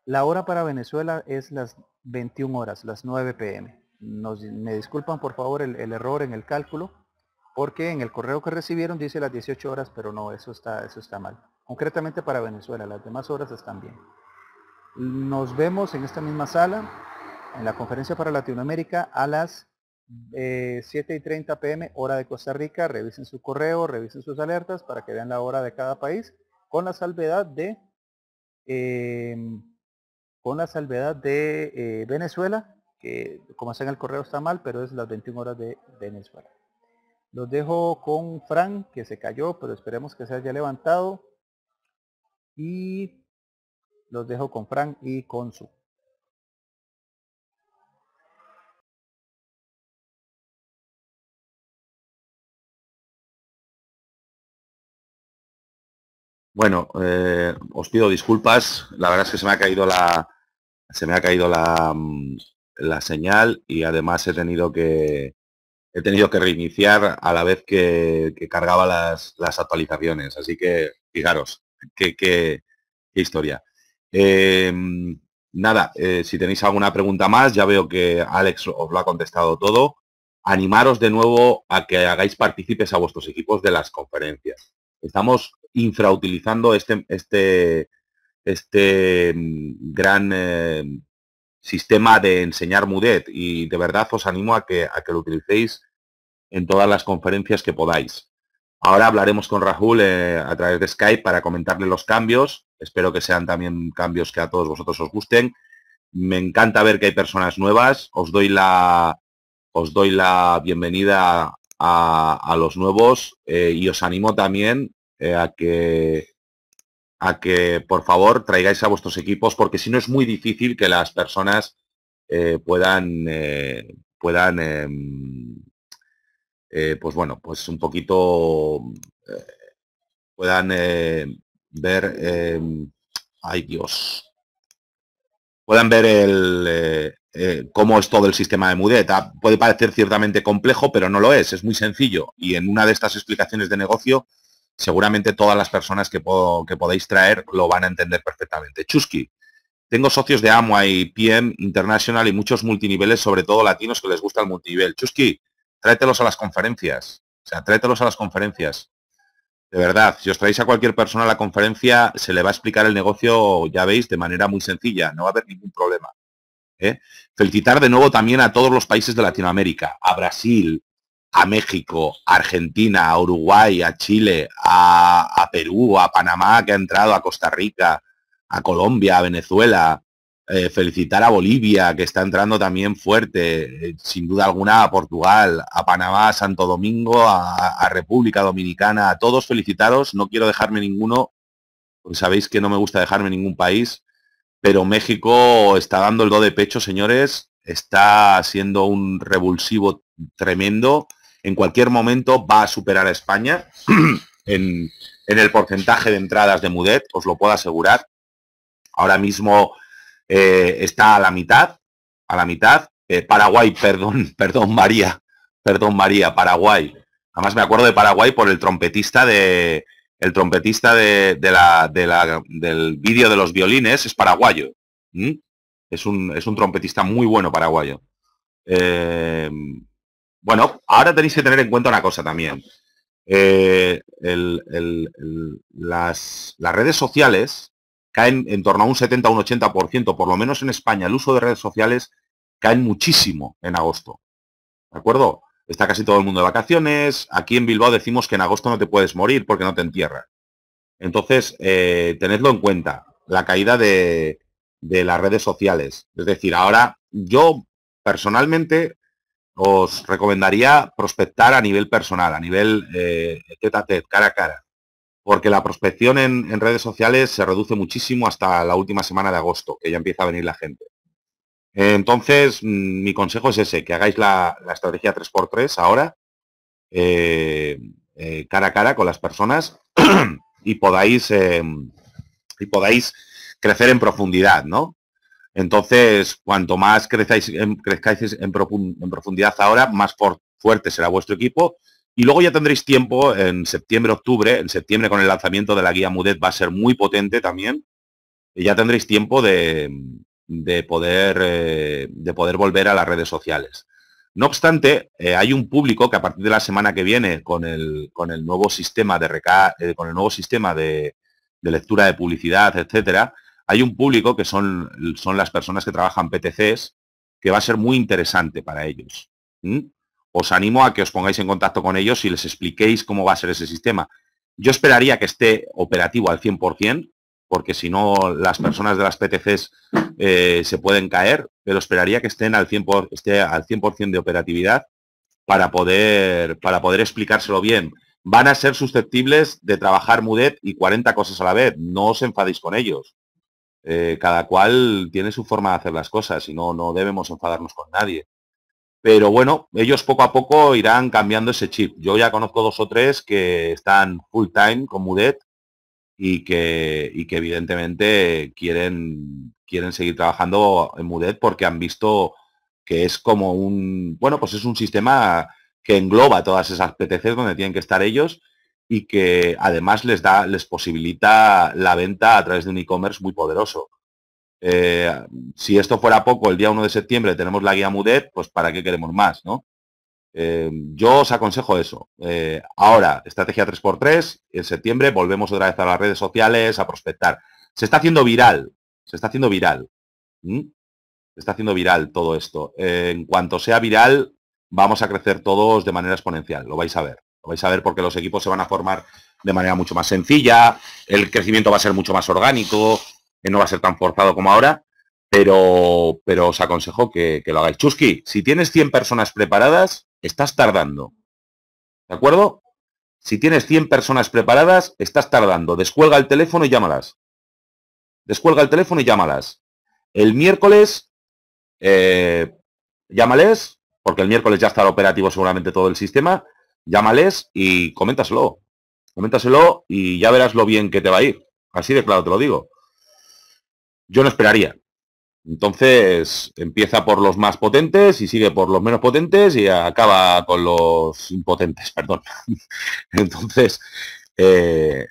S4: La hora para Venezuela es las 21 horas, las 9 pm. me disculpan por favor el, error en el cálculo, porque en el correo que recibieron dice las 18 horas, pero no, eso está, eso está mal. Concretamente para Venezuela, las demás horas están bien. Nos vemos en esta misma sala, en la conferencia para Latinoamérica, a las 7 eh, y 30 pm, hora de Costa Rica. Revisen su correo, revisen sus alertas para que vean la hora de cada país, con la salvedad de... Em, con la salvedad de eh, Venezuela, que como hacen en el correo está mal, pero es las 21 horas de Venezuela. Los dejo con Fran, que se cayó, pero
S3: esperemos que se haya levantado. Y los dejo con Fran y con su.
S1: Bueno, eh, os pido disculpas, la verdad es que se me ha caído la, se me ha caído mm, la, señal y además he tenido que he tenido que reiniciar a la vez que, cargaba las, actualizaciones. Así que fijaros qué historia. Em, nada, eh, si tenéis alguna pregunta más, ya veo que Alex os lo ha contestado todo. Animaros de nuevo a que hagáis partícipes a vuestros equipos de las conferencias. Estamos infrautilizando este, este, este mm, gran eh, sistema de enseñar Mudet y de verdad os animo a que, a que lo utilicéis en todas las conferencias que podáis. Ahora hablaremos con Rahul eh, a través de Skype para comentarle los cambios. Espero que sean también cambios que a todos vosotros os gusten. Me encanta ver que hay personas nuevas. Os doy la, os doy la bienvenida a, los nuevos eh, y os animo también a que a que por favor traigáis a vuestros equipos porque si no es muy difícil que las personas eh, puedan eh, puedan em, eh, pues bueno pues un poquito puedan ver em, ay dios puedan ver el cómo es todo el sistema de Mudeta. Puede parecer ciertamente complejo, pero no lo es, es muy sencillo. Y en una de estas explicaciones de negocio seguramente todas las personas que, podéis traer lo van a entender perfectamente. Chusky, tengo socios de Amway, PM, Internacional y muchos multiniveles, sobre todo latinos, que les gusta el multinivel. Chusky, tráetelos a las conferencias. O sea, tráetelos a las conferencias. De verdad, si os traéis a cualquier persona a la conferencia, se le va a explicar el negocio, ya veis, de manera muy sencilla. No va a haber ningún problema. ¿eh? Felicitar de nuevo también a todos los países de Latinoamérica, a Brasil, a México, a Argentina, a Uruguay, a Chile, a, Perú, a Panamá que ha entrado, a Costa Rica, a Colombia, a Venezuela. Eh, felicitar a Bolivia que está entrando también fuerte, eh, sin duda alguna a Portugal, a Panamá, a Santo Domingo, a, República Dominicana, a todos felicitaros. No quiero dejarme ninguno, sabéis que no me gusta dejarme ningún país, pero México está dando el do de pecho, señores. Está siendo un revulsivo tremendo en cualquier momento va a superar a España en, el porcentaje de entradas de Mudet, os lo puedo asegurar. Ahora mismo eh, está a la mitad, a la mitad. Eh, Paraguay, perdón, perdón María, perdón María, Paraguay. Además me acuerdo de Paraguay por el trompetista de el trompetista de, del vídeo de los violines es paraguayo. Es, un, es un trompetista muy bueno paraguayo. Eh, bueno, ahora tenéis que tener en cuenta una cosa también. Eh, las, redes sociales caen en torno a un 70 un 80%, por lo menos en España, el uso de redes sociales caen muchísimo en agosto. ¿De acuerdo? Está casi todo el mundo de vacaciones. Aquí en Bilbao decimos que en agosto no te puedes morir porque no te entierra. Entonces, eh, tenedlo en cuenta, la caída de las redes sociales. Es decir, ahora yo personalmente os recomendaría prospectar a nivel personal, a nivel eh, a tet, cara a cara, porque la prospección en, redes sociales se reduce muchísimo hasta la última semana de agosto, que ya empieza a venir la gente. Entonces, mm, mi consejo es ese, que hagáis la, estrategia 3x3 ahora, eh, eh, cara a cara con las personas y podáis, eh, y podáis crecer en profundidad, ¿no? Entonces, cuanto más crezcáis en, en, profundidad ahora, más fuerte será vuestro equipo. Y luego ya tendréis tiempo en septiembre, octubre. En septiembre con el lanzamiento de la guía Mudet va a ser muy potente también. Y ya tendréis tiempo de, de poder, eh, volver a las redes sociales. No obstante, eh, hay un público que a partir de la semana que viene, con el, nuevo sistema de con el nuevo sistema de eh, lectura de publicidad, etcétera, hay un público que son, son las personas que trabajan PTCs, que va a ser muy interesante para ellos. Os animo a que os pongáis en contacto con ellos y les expliquéis cómo va a ser ese sistema. Yo esperaría que esté operativo al 100%, porque si no las personas de las PTCs eh, se pueden caer, pero esperaría que estén al 100%, esté al 100 de operatividad para poder, para poder explicárselo bien. Van a ser susceptibles de trabajar MUDET y 40 cosas a la vez. No os enfadéis con ellos. Eh, cada cual tiene su forma de hacer las cosas y no, debemos enfadarnos con nadie. Pero bueno, ellos poco a poco irán cambiando ese chip. Yo ya conozco dos o tres que están full time con Mudet y que, que evidentemente quieren, quieren seguir trabajando en Mudet porque han visto que es como un, bueno, pues es un sistema que engloba todas esas PTCs donde tienen que estar ellos y que además les da, les posibilita la venta a través de un e-commerce muy poderoso. Eh, si esto fuera poco, el día 1 de septiembre tenemos la guía MUDET, pues para qué queremos más, ¿no? Eh, yo os aconsejo eso. Eh, ahora, estrategia 3x3, en septiembre volvemos otra vez a las redes sociales, a prospectar. Se está haciendo viral, se está haciendo viral. Se está haciendo viral todo esto. en cuanto sea viral, vamos a crecer todos de manera exponencial, lo vais a ver. Vais a ver porque los equipos se van a formar de manera mucho más sencilla, el crecimiento va a ser mucho más orgánico, no va a ser tan forzado como ahora, pero, os aconsejo que, lo hagáis. Chusky, si tienes 100 personas preparadas, estás tardando. ¿De acuerdo? Si tienes 100 personas preparadas, estás tardando. Descuelga el teléfono y llámalas. Descuelga el teléfono y llámalas. El miércoles, eh, llámales, porque el miércoles ya está operativo seguramente todo el sistema, llámales y coméntaselo. Coméntaselo y ya verás lo bien que te va a ir. Así de claro te lo digo. Yo no esperaría. Entonces empieza por los más potentes y sigue por los menos potentes y acaba con los impotentes, perdón. Entonces, eh,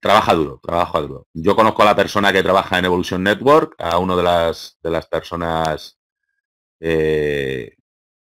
S1: trabaja duro, trabaja duro. Yo conozco a la persona que trabaja en Evolution Network, a una de las, de las personas eh,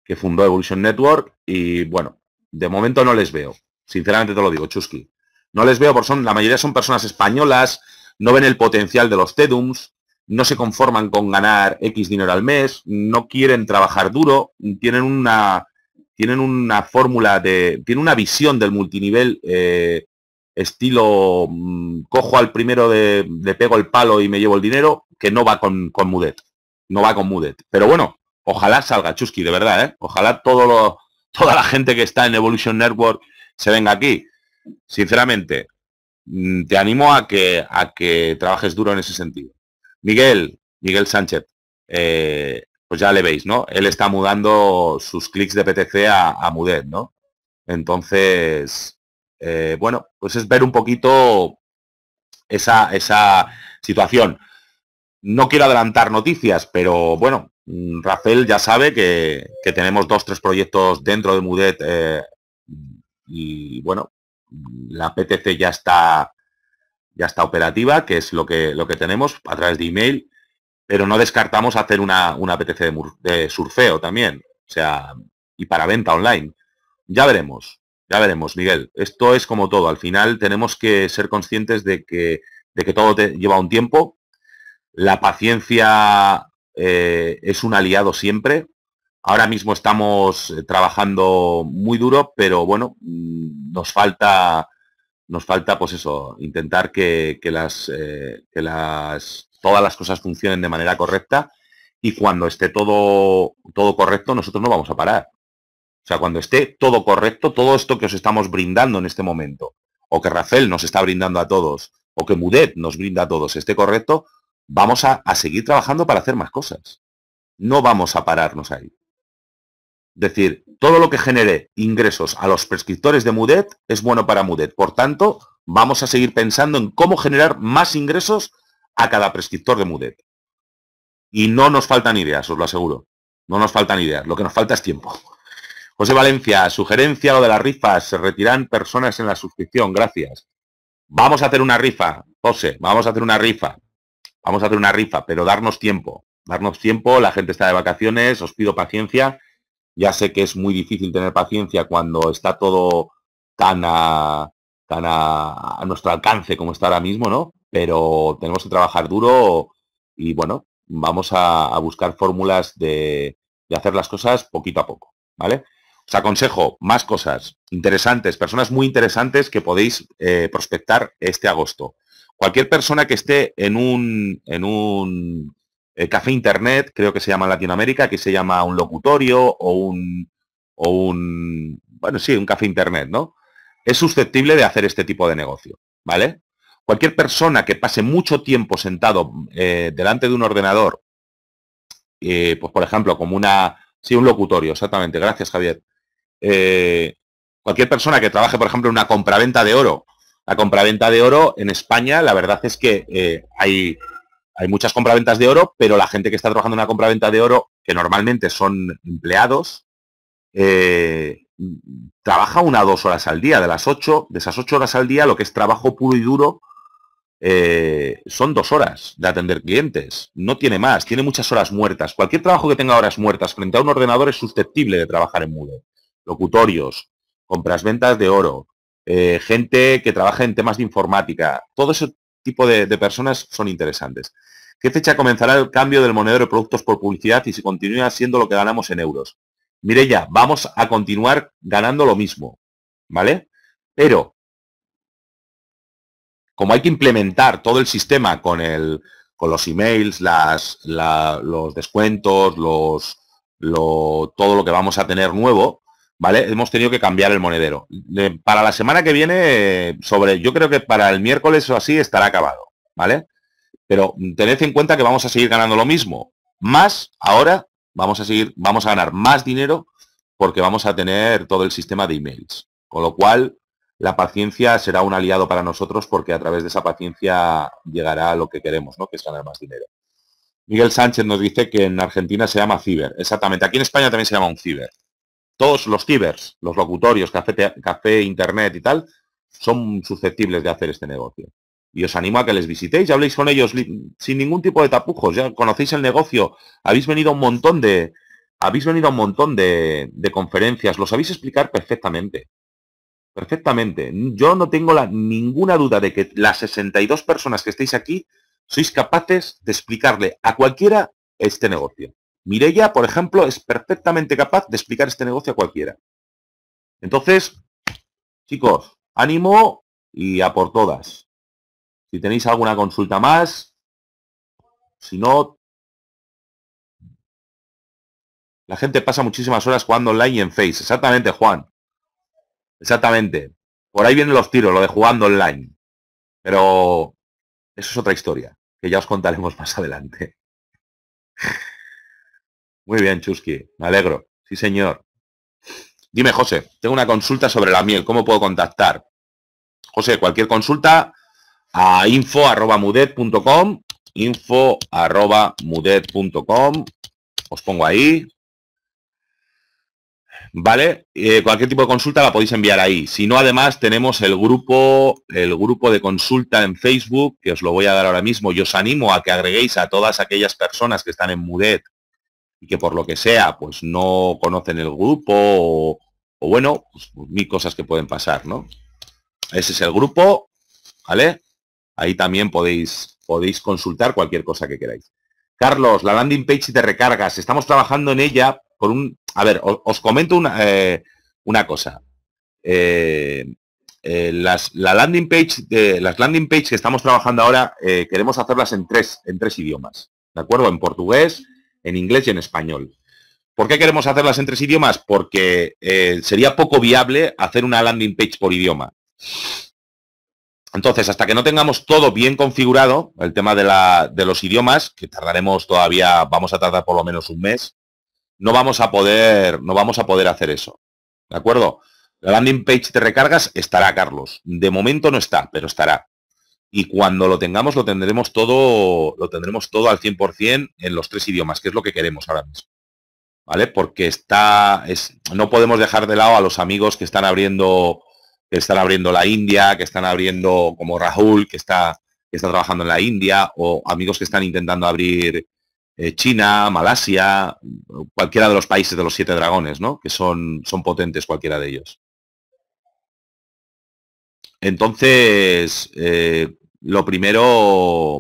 S1: que fundó Evolution Network y bueno, de momento no les veo. Sinceramente te lo digo, Chusky. No les veo porque son, la mayoría son personas españolas, no ven el potencial de los TEDUMS, no se conforman con ganar X dinero al mes, no quieren trabajar duro, tienen una, tienen una fórmula de, tienen una visión del multinivel eh, estilo mm, cojo al primero de, le pego el palo y me llevo el dinero, que no va con, con Mudet, no va con Mudet. Pero bueno, ojalá salga Chusky, de verdad, ¿eh? ojalá todo lo, toda la gente que está en Evolution Network se venga aquí. Sinceramente, mm, te animo a que, a que trabajes duro en ese sentido. Miguel, Miguel Sánchez, eh, pues ya le veis, ¿no? Él está mudando sus clics de PTC a, a Mudet, ¿no? Entonces, eh, bueno, pues es ver un poquito esa situación. No quiero adelantar noticias, pero bueno, Mm, Rafael ya sabe que, tenemos dos, tres proyectos dentro de Mudet eh, y bueno, la PTC ya está ya está operativa, que es lo que, lo que tenemos a través de email, pero no descartamos hacer una, una PTC de, surfeo también, o sea, y para venta online. Ya veremos, ya veremos, Miguel. Esto es como todo, al final tenemos que ser conscientes de que, de que todo lleva un tiempo. La paciencia eh, es un aliado siempre. Ahora mismo estamos eh, trabajando muy duro, pero bueno, mm, nos falta, nos falta pues eso, intentar que, las, eh, que las, todas las cosas funcionen de manera correcta y cuando esté todo, todo correcto, nosotros no vamos a parar. O sea, cuando esté todo correcto, todo esto que os estamos brindando en este momento, o que Rafael nos está brindando a todos, o que Mudet nos brinda a todos, esté correcto, vamos a, seguir trabajando para hacer más cosas. No vamos a pararnos ahí. Es decir, todo lo que genere ingresos a los prescriptores de MUDET es bueno para MUDET. Por tanto, vamos a seguir pensando en cómo generar más ingresos a cada prescriptor de MUDET. Y no nos faltan ideas, os lo aseguro. No nos faltan ideas, lo que nos falta es tiempo. José Valencia, sugerencia lo de las rifas, se retiran personas en la suscripción, gracias. Vamos a hacer una rifa, José, vamos a hacer una rifa vamos a hacer una rifa, pero darnos tiempo, darnos tiempo, la gente está de vacaciones, os pido paciencia, ya sé que es muy difícil tener paciencia cuando está todo tan a, tan a, nuestro alcance como está ahora mismo, ¿no? Pero tenemos que trabajar duro y bueno, vamos a, buscar fórmulas de, hacer las cosas poquito a poco, ¿vale? Os aconsejo más cosas interesantes, personas muy interesantes que podéis eh, prospectar este agosto cualquier persona que esté en un, en un eh, café internet, creo que se llama en Latinoamérica, que se llama un locutorio o un, o un, bueno, sí, un café internet, ¿no? Es susceptible de hacer este tipo de negocio, ¿vale? Cualquier persona que pase mucho tiempo sentado eh, delante de un ordenador, eh, pues por ejemplo, como una, sí, un locutorio, exactamente, gracias Javier. cualquier persona que trabaje, por ejemplo, en una compraventa de oro, la compraventa de oro en España, la verdad es que eh, hay, hay muchas compraventas de oro, pero la gente que está trabajando en una compraventa de oro, que normalmente son empleados, eh, trabaja una o dos horas al día. De las ocho, de esas ocho horas al día, lo que es trabajo puro y duro, eh, son dos horas de atender clientes. No tiene más, tiene muchas horas muertas. Cualquier trabajo que tenga horas muertas frente a un ordenador es susceptible de trabajar en muro. Locutorios, compras ventas de oro, eh, gente que trabaja en temas de informática. Todo ese tipo de, personas son interesantes. ¿Qué fecha comenzará el cambio del monedero de productos por publicidad y si continúa siendo lo que ganamos en euros? Mire ya, vamos a continuar ganando lo mismo, ¿vale? Pero, como hay que implementar todo el sistema con, el, con los emails, las, los descuentos, los, todo lo que vamos a tener nuevo, ¿vale? Hemos tenido que cambiar el monedero. para la semana que viene, sobre, yo creo que para el miércoles o así estará acabado, ¿vale? Pero tened en cuenta que vamos a seguir ganando lo mismo. Más ahora vamos a seguir, vamos a ganar más dinero porque vamos a tener todo el sistema de emails. Con lo cual, la paciencia será un aliado para nosotros porque a través de esa paciencia llegará a lo que queremos, ¿no? Que es ganar más dinero. Miguel Sánchez nos dice que en Argentina se llama ciber. Exactamente. Aquí en España también se llama un ciber todos los cibers, los locutorios, café, café, internet y tal, son susceptibles de hacer este negocio. Y os animo a que les visitéis, y habléis con ellos sin ningún tipo de tapujos, ya conocéis el negocio, habéis venido a un montón de, habéis venido a un montón de, conferencias, lo sabéis explicar perfectamente. Perfectamente. Yo no tengo la, ninguna duda de que las 62 personas que estáis aquí sois capaces de explicarle a cualquiera este negocio. Mirella, por ejemplo, es perfectamente capaz de explicar este negocio a cualquiera. Entonces, chicos, ánimo y a
S3: por todas. Si tenéis alguna consulta más, si no,
S1: la gente pasa muchísimas horas jugando online en Face. Exactamente, Juan. Exactamente. Por ahí vienen los tiros, lo de jugando online. Pero eso es otra historia, que ya os contaremos más adelante. Muy bien, Chusky, me alegro. Sí, señor. Dime, José, tengo una consulta sobre la miel, ¿cómo puedo contactar? José, cualquier consulta a info.mudet.com, info.mudet.com, os pongo ahí. ¿Vale? Eh, cualquier tipo de consulta la podéis enviar ahí. Si no, además tenemos el grupo, el grupo de consulta en Facebook, que os lo voy a dar ahora mismo. Yo os animo a que agreguéis a todas aquellas personas que están en Mudet y que por lo que sea, pues no conocen el grupo o, bueno, pues, pues, mil cosas que pueden pasar, ¿no? Ese es el grupo, ¿vale? Ahí también podéis, podéis consultar cualquier cosa que queráis. Carlos, la landing page te recargas, estamos trabajando en ella por un... A ver, os, comento una, eh, una cosa. Eh, eh, las, la landing page de, las landing page que estamos trabajando ahora queremos hacerlas en tres, en tres idiomas, ¿de acuerdo? En portugués, en inglés y en español. ¿Por qué queremos hacerlas en tres idiomas? Porque eh, sería poco viable hacer una landing page por idioma. Entonces, hasta que no tengamos todo bien configurado, el tema de, los idiomas, que tardaremos todavía, vamos a tardar por lo menos un mes, no vamos a poder, no vamos a poder hacer eso. ¿De acuerdo? La landing page de recargas estará, Carlos. De momento no está, pero estará y cuando lo tengamos lo tendremos todo lo tendremos todo al 100% en los tres idiomas, que es lo que queremos ahora mismo. ¿Vale? Porque está es, no podemos dejar de lado a los amigos que están abriendo que están abriendo la India, que están abriendo como Rahul, que está que está trabajando en la India o amigos que están intentando abrir eh, China, Malasia, cualquiera de los países de los siete dragones, ¿no? Que son son potentes cualquiera de ellos. Entonces, eh, lo primero,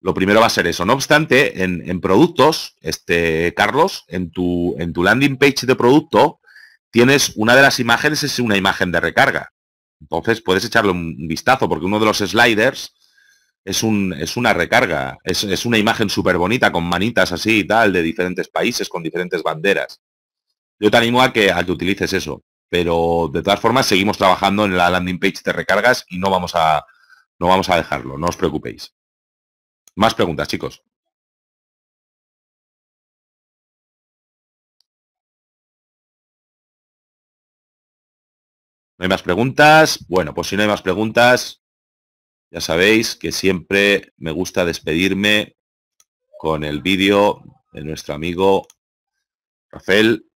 S1: lo primero va a ser eso. No obstante, en, en productos, este, Carlos, en tu, en tu landing page de producto, tienes una de las imágenes es una imagen de recarga. Entonces puedes echarle un vistazo porque uno de los sliders es, un, es una recarga, es, una imagen súper bonita con manitas así y tal de diferentes países con diferentes banderas. Yo te animo a que, a que utilices eso, pero de todas formas seguimos trabajando en la landing page de recargas y no vamos a, no vamos a dejarlo, no os preocupéis. Más preguntas, chicos.
S3: ¿No hay más preguntas? Bueno, pues si no hay más preguntas,
S1: ya sabéis que siempre me gusta despedirme con el vídeo de nuestro amigo Rafael.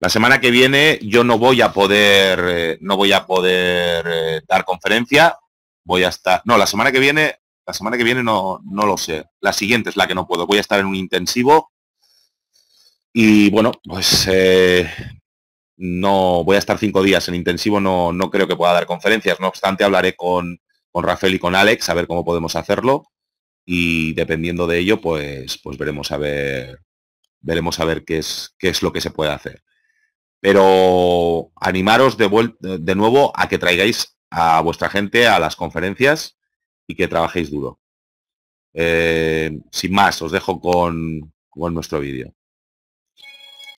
S1: La semana que viene yo no voy a poder, eh, no voy a poder eh, dar conferencia, voy a estar. No, la semana que viene, la semana que viene no, no lo sé. La siguiente es la que no puedo. Voy a estar en un intensivo. Y bueno, pues eh, no voy a estar cinco días en intensivo, no, no creo que pueda dar conferencias. No obstante, hablaré con, Rafael y con Alex a ver cómo podemos hacerlo. Y dependiendo de ello, pues, pues veremos a ver. Veremos a ver qué es, qué es lo que se puede hacer. Pero animaros de, de nuevo a que traigáis a vuestra gente, a las conferencias y que trabajéis duro. Eh, sin más, os dejo
S3: con, con nuestro vídeo.